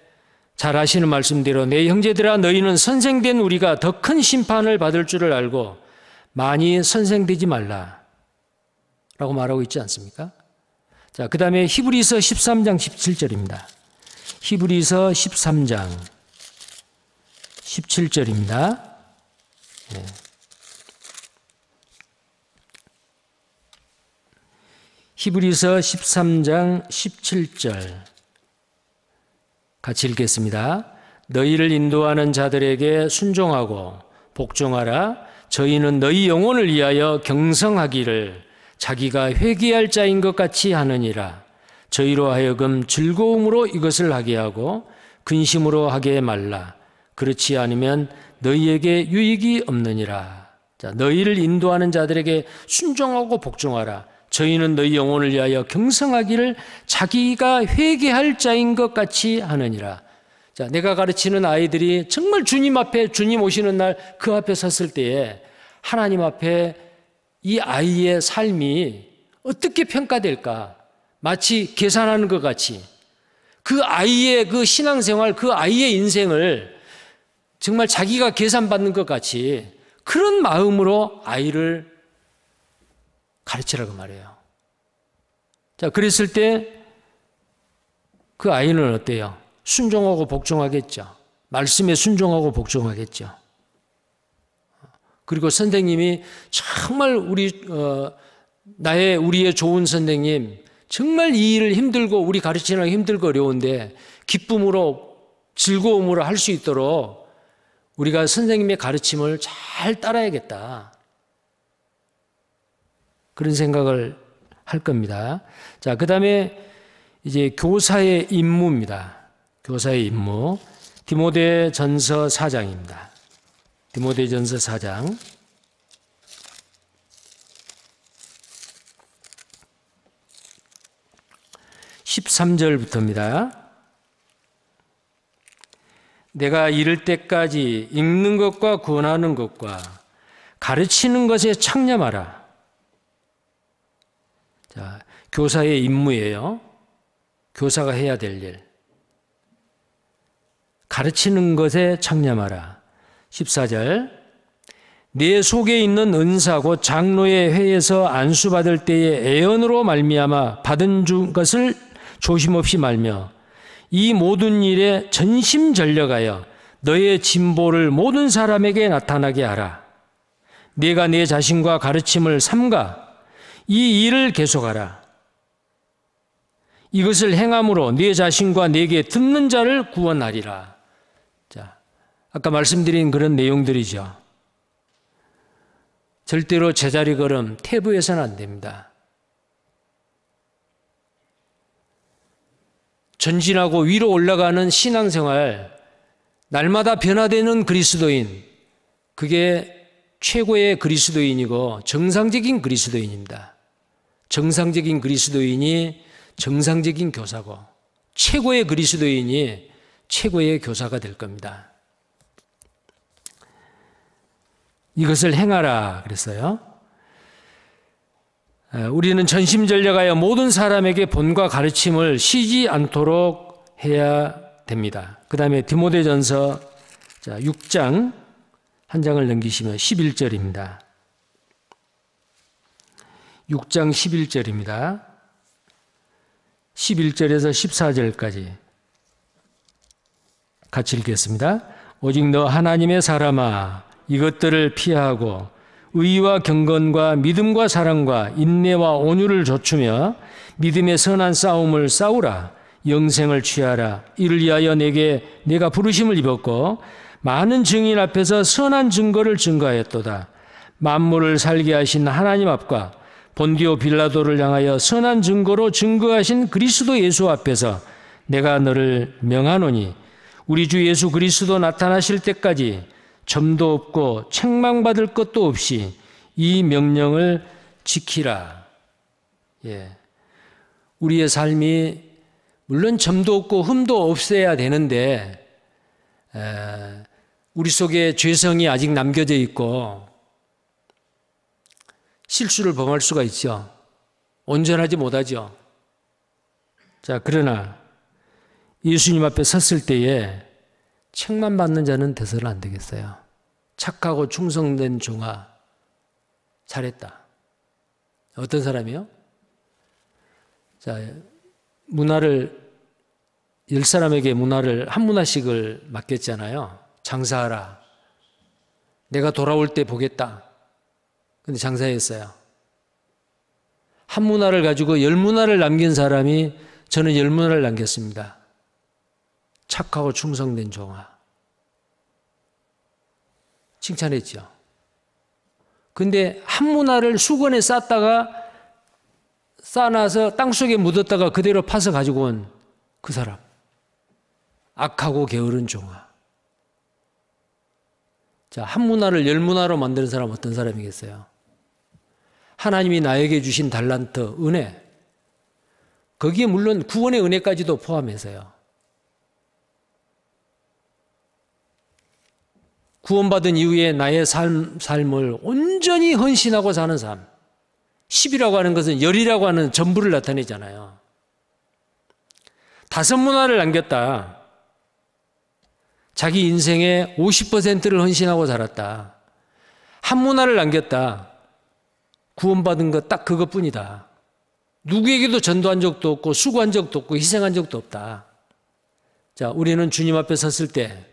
잘 아시는 말씀대로 내 형제들아 너희는 선생된 우리가 더 큰 심판을 받을 줄을 알고 많이 선생되지 말라 라고 말하고 있지 않습니까? 자, 그 다음에 히브리서 13장 17절입니다. 히브리서 13장 17절입니다. 네. 예. 히브리서 13장 17절 같이 읽겠습니다. 너희를 인도하는 자들에게 순종하고 복종하라. 저희는 너희 영혼을 위하여 경성하기를 자기가 회귀할 자인 것 같이 하느니라. 저희로 하여금 즐거움으로 이것을 하게 하고 근심으로 하게 말라. 그렇지 않으면 너희에게 유익이 없느니라. 자, 너희를 인도하는 자들에게 순종하고 복종하라. 저희는 너희 영혼을 위하여 경성하기를 자기가 회개할 자인 것 같이 하느니라. 자, 내가 가르치는 아이들이 정말 주님 앞에 주님 오시는 날 그 앞에 섰을 때에 하나님 앞에 이 아이의 삶이 어떻게 평가될까? 마치 계산하는 것 같이 그 아이의 그 신앙생활, 그 아이의 인생을 정말 자기가 계산받는 것 같이 그런 마음으로 아이를 가르치라고 말해요 자, 그랬을 때 그 아이는 어때요? 순종하고 복종하겠죠. 말씀에 순종하고 복종하겠죠. 그리고 선생님이 정말 우리 어, 나의 우리의 좋은 선생님 정말 이 일을 힘들고 우리 가르치는 힘들고 어려운데 기쁨으로 즐거움으로 할 수 있도록 우리가 선생님의 가르침을 잘 따라야겠다. 그런 생각을 할 겁니다. 자, 그 다음에 이제 교사의 임무입니다. 교사의 임무. 디모데 전서 4장입니다. 디모데 전서 4장. (13절부터입니다) 내가 이를 때까지 읽는 것과 권하는 것과 가르치는 것에 창념하라 자, 교사의 임무예요. 교사가 해야 될 일. 가르치는 것에 창념하라. 14절. 내 속에 있는 은사 곧 장로의 회에서 안수 받을 때에 애언으로 말미암아 받은 것을 조심없이 말며 이 모든 일에 전심전력하여 너의 진보를 모든 사람에게 나타나게 하라. 네가 내 자신과 가르침을 삼가 이 일을 계속하라. 이것을 행함으로 네 자신과 내게 듣는 자를 구원하리라. 자, 아까 말씀드린 그런 내용들이죠. 절대로 제자리 걸음 태부에서는 안 됩니다. 전진하고 위로 올라가는 신앙생활, 날마다 변화되는 그리스도인, 그게 최고의 그리스도인이고 정상적인 그리스도인입니다. 정상적인 그리스도인이 정상적인 교사고 최고의 그리스도인이 최고의 교사가 될 겁니다. 이것을 행하라 그랬어요. 우리는 전심전력하여 모든 사람에게 본과 가르침을 쉬지 않도록 해야 됩니다. 그 다음에 디모데전서 6장 한 장을 넘기시면 11절입니다. 6장 11절입니다. 11절에서 14절까지 같이 읽겠습니다. 오직 너 하나님의 사람아 이것들을 피하고 의와 경건과 믿음과 사랑과 인내와 온유를 조추며 믿음의 선한 싸움을 싸우라 영생을 취하라 이를 위하여 내게 내가 부르심을 입었고 많은 증인 앞에서 선한 증거를 증거하였도다 만물을 살게 하신 하나님 앞과 본디오 빌라도를 향하여 선한 증거로 증거하신 그리스도 예수 앞에서 내가 너를 명하노니 우리 주 예수 그리스도 나타나실 때까지 점도 없고 책망받을 것도 없이 이 명령을 지키라. 예. 우리의 삶이 물론 점도 없고 흠도 없애야 되는데 에, 우리 속에 죄성이 아직 남겨져 있고 실수를 범할 수가 있죠. 온전하지 못하죠. 자, 그러나 예수님 앞에 섰을 때에 책만 받는 자는 대서안 되겠어요. 착하고 충성된 종아, 잘했다. 어떤 사람이요? 자, 문화를, 열 사람에게 문화를, 한 문화씩을 맡겼잖아요. 장사하라. 내가 돌아올 때 보겠다. 근데 장사했어요. 한 문화를 가지고 열 문화를 남긴 사람이 저는 열 문화를 남겼습니다. 착하고 충성된 종아. 칭찬했죠. 근데 한 문화를 수건에 쌌다가 쌓아놔서 땅속에 묻었다가 그대로 파서 가지고 온 그 사람. 악하고 게으른 종아. 자, 한 문화를 열 문화로 만드는 사람 어떤 사람이겠어요? 하나님이 나에게 주신 달란트, 은혜. 거기에 물론 구원의 은혜까지도 포함해서요. 구원받은 이후에 나의 삶, 삶을 온전히 헌신하고 사는 삶. 10이라고 하는 것은 열이라고 하는 전부를 나타내잖아요. 다섯 문화를 남겼다. 자기 인생의 50%를 헌신하고 살았다. 한 문화를 남겼다. 구원받은 것 딱 그것뿐이다. 누구에게도 전도한 적도 없고 수고한 적도 없고 희생한 적도 없다. 자, 우리는 주님 앞에 섰을 때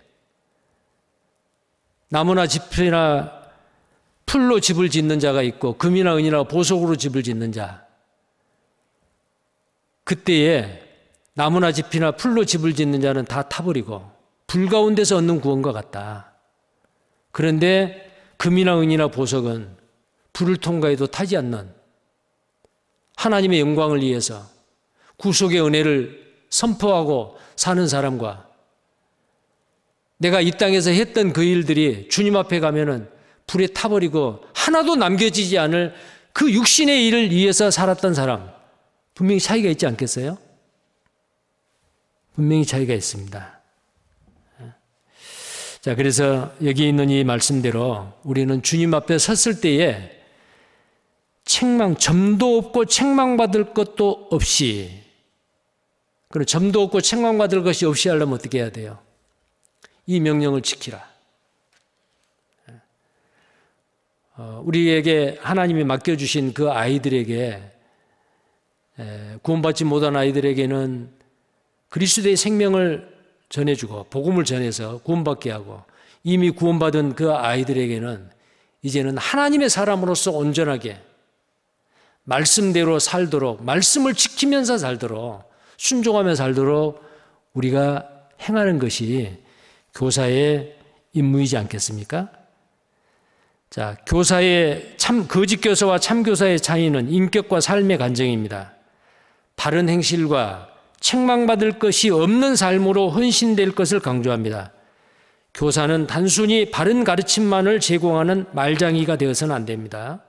나무나 집이나 풀로 집을 짓는 자가 있고 금이나 은이나 보석으로 집을 짓는 자. 그때에 나무나 집이나 풀로 집을 짓는 자는 다 타버리고 불 가운데서 얻는 구원과 같다. 그런데 금이나 은이나 보석은 불을 통과해도 타지 않는 하나님의 영광을 위해서 구속의 은혜를 선포하고 사는 사람과 내가 이 땅에서 했던 그 일들이 주님 앞에 가면은 불에 타버리고 하나도 남겨지지 않을 그 육신의 일을 위해서 살았던 사람 분명히 차이가 있지 않겠어요? 분명히 차이가 있습니다. 자, 그래서 여기 있는 이 말씀대로 우리는 주님 앞에 섰을 때에 책망, 점도 없고 책망받을 것도 없이, 그리고 점도 없고 책망받을 것이 없이 하려면 어떻게 해야 돼요? 이 명령을 지키라. 어, 우리에게 하나님이 맡겨주신 그 아이들에게 구원받지 못한 아이들에게는 그리스도의 생명을 전해주고 복음을 전해서 구원받게 하고 이미 구원받은 그 아이들에게는 이제는 하나님의 사람으로서 온전하게 말씀대로 살도록, 말씀을 지키면서 살도록, 순종하며 살도록 우리가 행하는 것이 교사의 임무이지 않겠습니까? 자, 교사의 참, 거짓교사와 참교사의 차이는 인격과 삶의 간증입니다. 바른 행실과 책망받을 것이 없는 삶으로 헌신될 것을 강조합니다. 교사는 단순히 바른 가르침만을 제공하는 말장이가 되어서는 안 됩니다.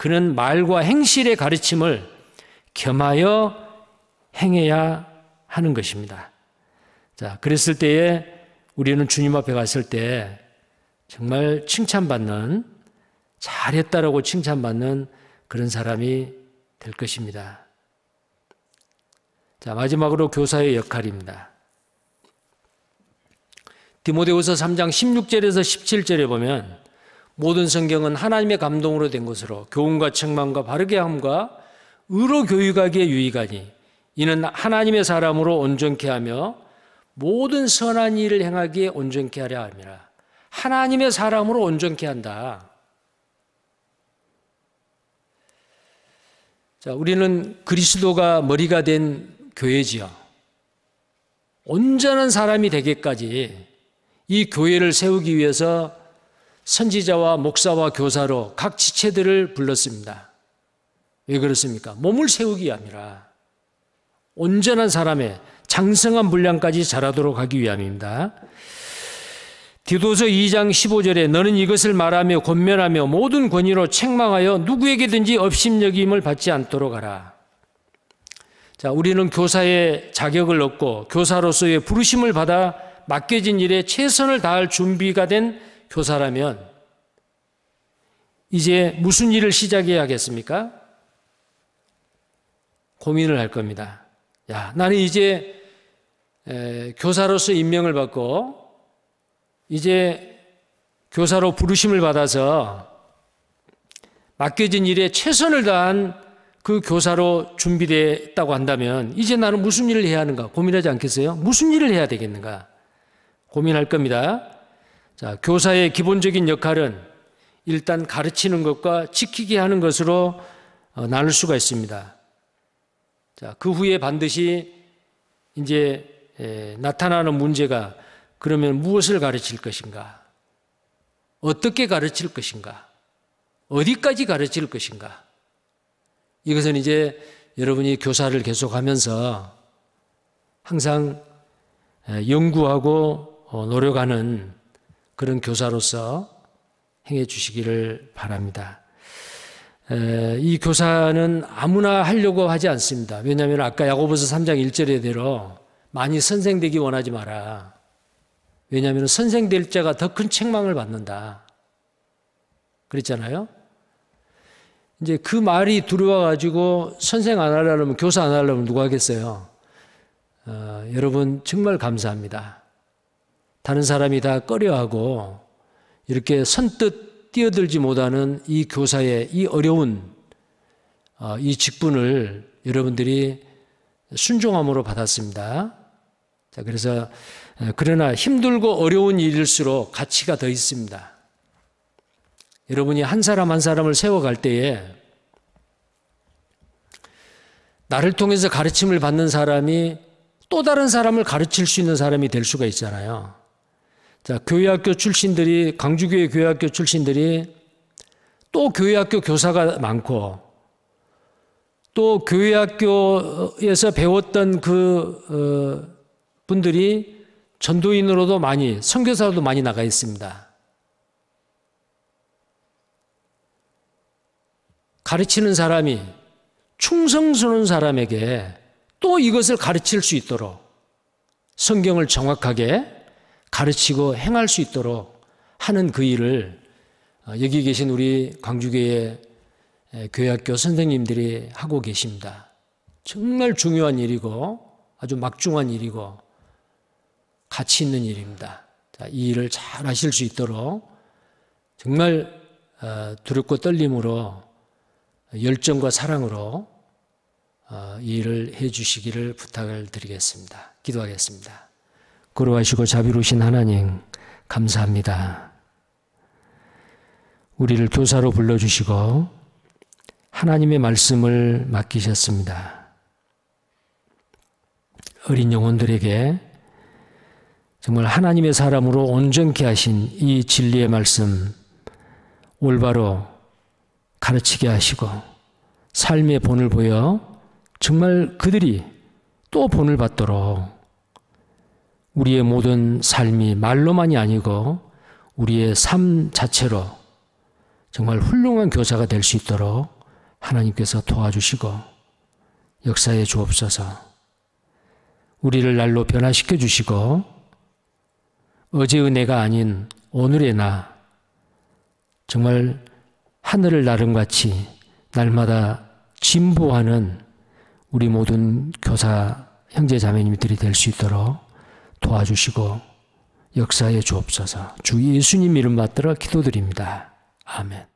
그는 말과 행실의 가르침을 겸하여 행해야 하는 것입니다. 자, 그랬을 때에 우리는 주님 앞에 갔을 때 정말 칭찬받는 잘했다라고 칭찬받는 그런 사람이 될 것입니다. 자, 마지막으로 교사의 역할입니다. 디모데후서 3장 16절에서 17절에 보면 모든 성경은 하나님의 감동으로 된 것으로 교훈과 책망과 바르게 함과 의로 교육하기에 유익하니 이는 하나님의 사람으로 온전케 하며 모든 선한 일을 행하기에 온전케 하려 함이라. 하나님의 사람으로 온전케 한다. 자, 우리는 그리스도가 머리가 된 교회지요. 온전한 사람이 되기까지 이 교회를 세우기 위해서 선지자와 목사와 교사로 각 지체들을 불렀습니다. 왜 그렇습니까? 몸을 세우기 아니라 온전한 사람의 장성한 분량까지 자라도록 하기 위함입니다. 디도서 2장 15절에 너는 이것을 말하며 권면하며 모든 권위로 책망하여 누구에게든지 업심여김을 받지 않도록 하라. 자, 우리는 교사의 자격을 얻고 교사로서의 부르심을 받아 맡겨진 일에 최선을 다할 준비가 된 교사라면 이제 무슨 일을 시작해야겠습니까? 고민을 할 겁니다. 야, 나는 이제 교사로서 임명을 받고 이제 교사로 부르심을 받아서 맡겨진 일에 최선을 다한 그 교사로 준비됐다고 한다면 이제 나는 무슨 일을 해야 하는가 고민하지 않겠어요? 무슨 일을 해야 되겠는가 고민할 겁니다. 자, 교사의 기본적인 역할은 일단 가르치는 것과 지키게 하는 것으로 어, 나눌 수가 있습니다. 자, 그 후에 반드시 이제 나타나는 문제가 그러면 무엇을 가르칠 것인가? 어떻게 가르칠 것인가? 어디까지 가르칠 것인가? 이것은 이제 여러분이 교사를 계속하면서 항상 연구하고 어, 노력하는 그런 교사로서 행해 주시기를 바랍니다. 이 교사는 아무나 하려고 하지 않습니다. 왜냐하면 아까 야고보서 3장 1절에 대로 많이 선생되기 원하지 마라. 왜냐하면 선생될 자가 더 큰 책망을 받는다. 그랬잖아요. 이제 그 말이 두려워가지고 선생 안 하려면 교사 안 하려면 누가 하겠어요? 어, 여러분 정말 감사합니다. 다른 사람이 다 꺼려하고 이렇게 선뜻 뛰어들지 못하는 이 교사의 이 어려운 어, 이 직분을 여러분들이 순종함으로 받았습니다. 자, 그래서 그러나 힘들고 어려운 일일수록 가치가 더 있습니다. 여러분이 한 사람 한 사람을 세워갈 때에 나를 통해서 가르침을 받는 사람이 또 다른 사람을 가르칠 수 있는 사람이 될 수가 있잖아요. 자, 교회학교 출신들이, 강주교회 교회학교 출신들이 또 교회학교 교사가 많고 또 교회학교에서 배웠던 그 어, 분들이 전도인으로도 많이 선교사로도 많이 나가 있습니다. 가르치는 사람이 충성스러운 사람에게 또 이것을 가르칠 수 있도록 성경을 정확하게 가르치고 행할 수 있도록 하는 그 일을 어, 여기 계신 우리 광주교회 교회학교 선생님들이 하고 계십니다. 정말 중요한 일이고 아주 막중한 일이고 가치 있는 일입니다. 자, 이 일을 잘 하실 수 있도록 정말 어, 두렵고 떨림으로 열정과 사랑으로 어, 이 일을 해 주시기를 부탁을 드리겠습니다. 기도하겠습니다. 그러하시고 자비로우신 하나님, 감사합니다. 우리를 교사로 불러주시고 하나님의 말씀을 맡기셨습니다. 어린 영혼들에게 정말 하나님의 사람으로 온전케 하신 이 진리의 말씀 올바로 가르치게 하시고 삶의 본을 보여 정말 그들이 또 본을 받도록 우리의 모든 삶이 말로만이 아니고 우리의 삶 자체로 정말 훌륭한 교사가 될 수 있도록 하나님께서 도와주시고 역사에 주옵소서 우리를 날로 변화시켜 주시고 어제의 내가 아닌 오늘의 나 정말 하늘을 나름 같이 날마다 진보하는 우리 모든 교사 형제 자매님들이 될 수 있도록 도와주시고 역사에 주옵소서 주 예수님 이름 받들어 기도드립니다. 아멘.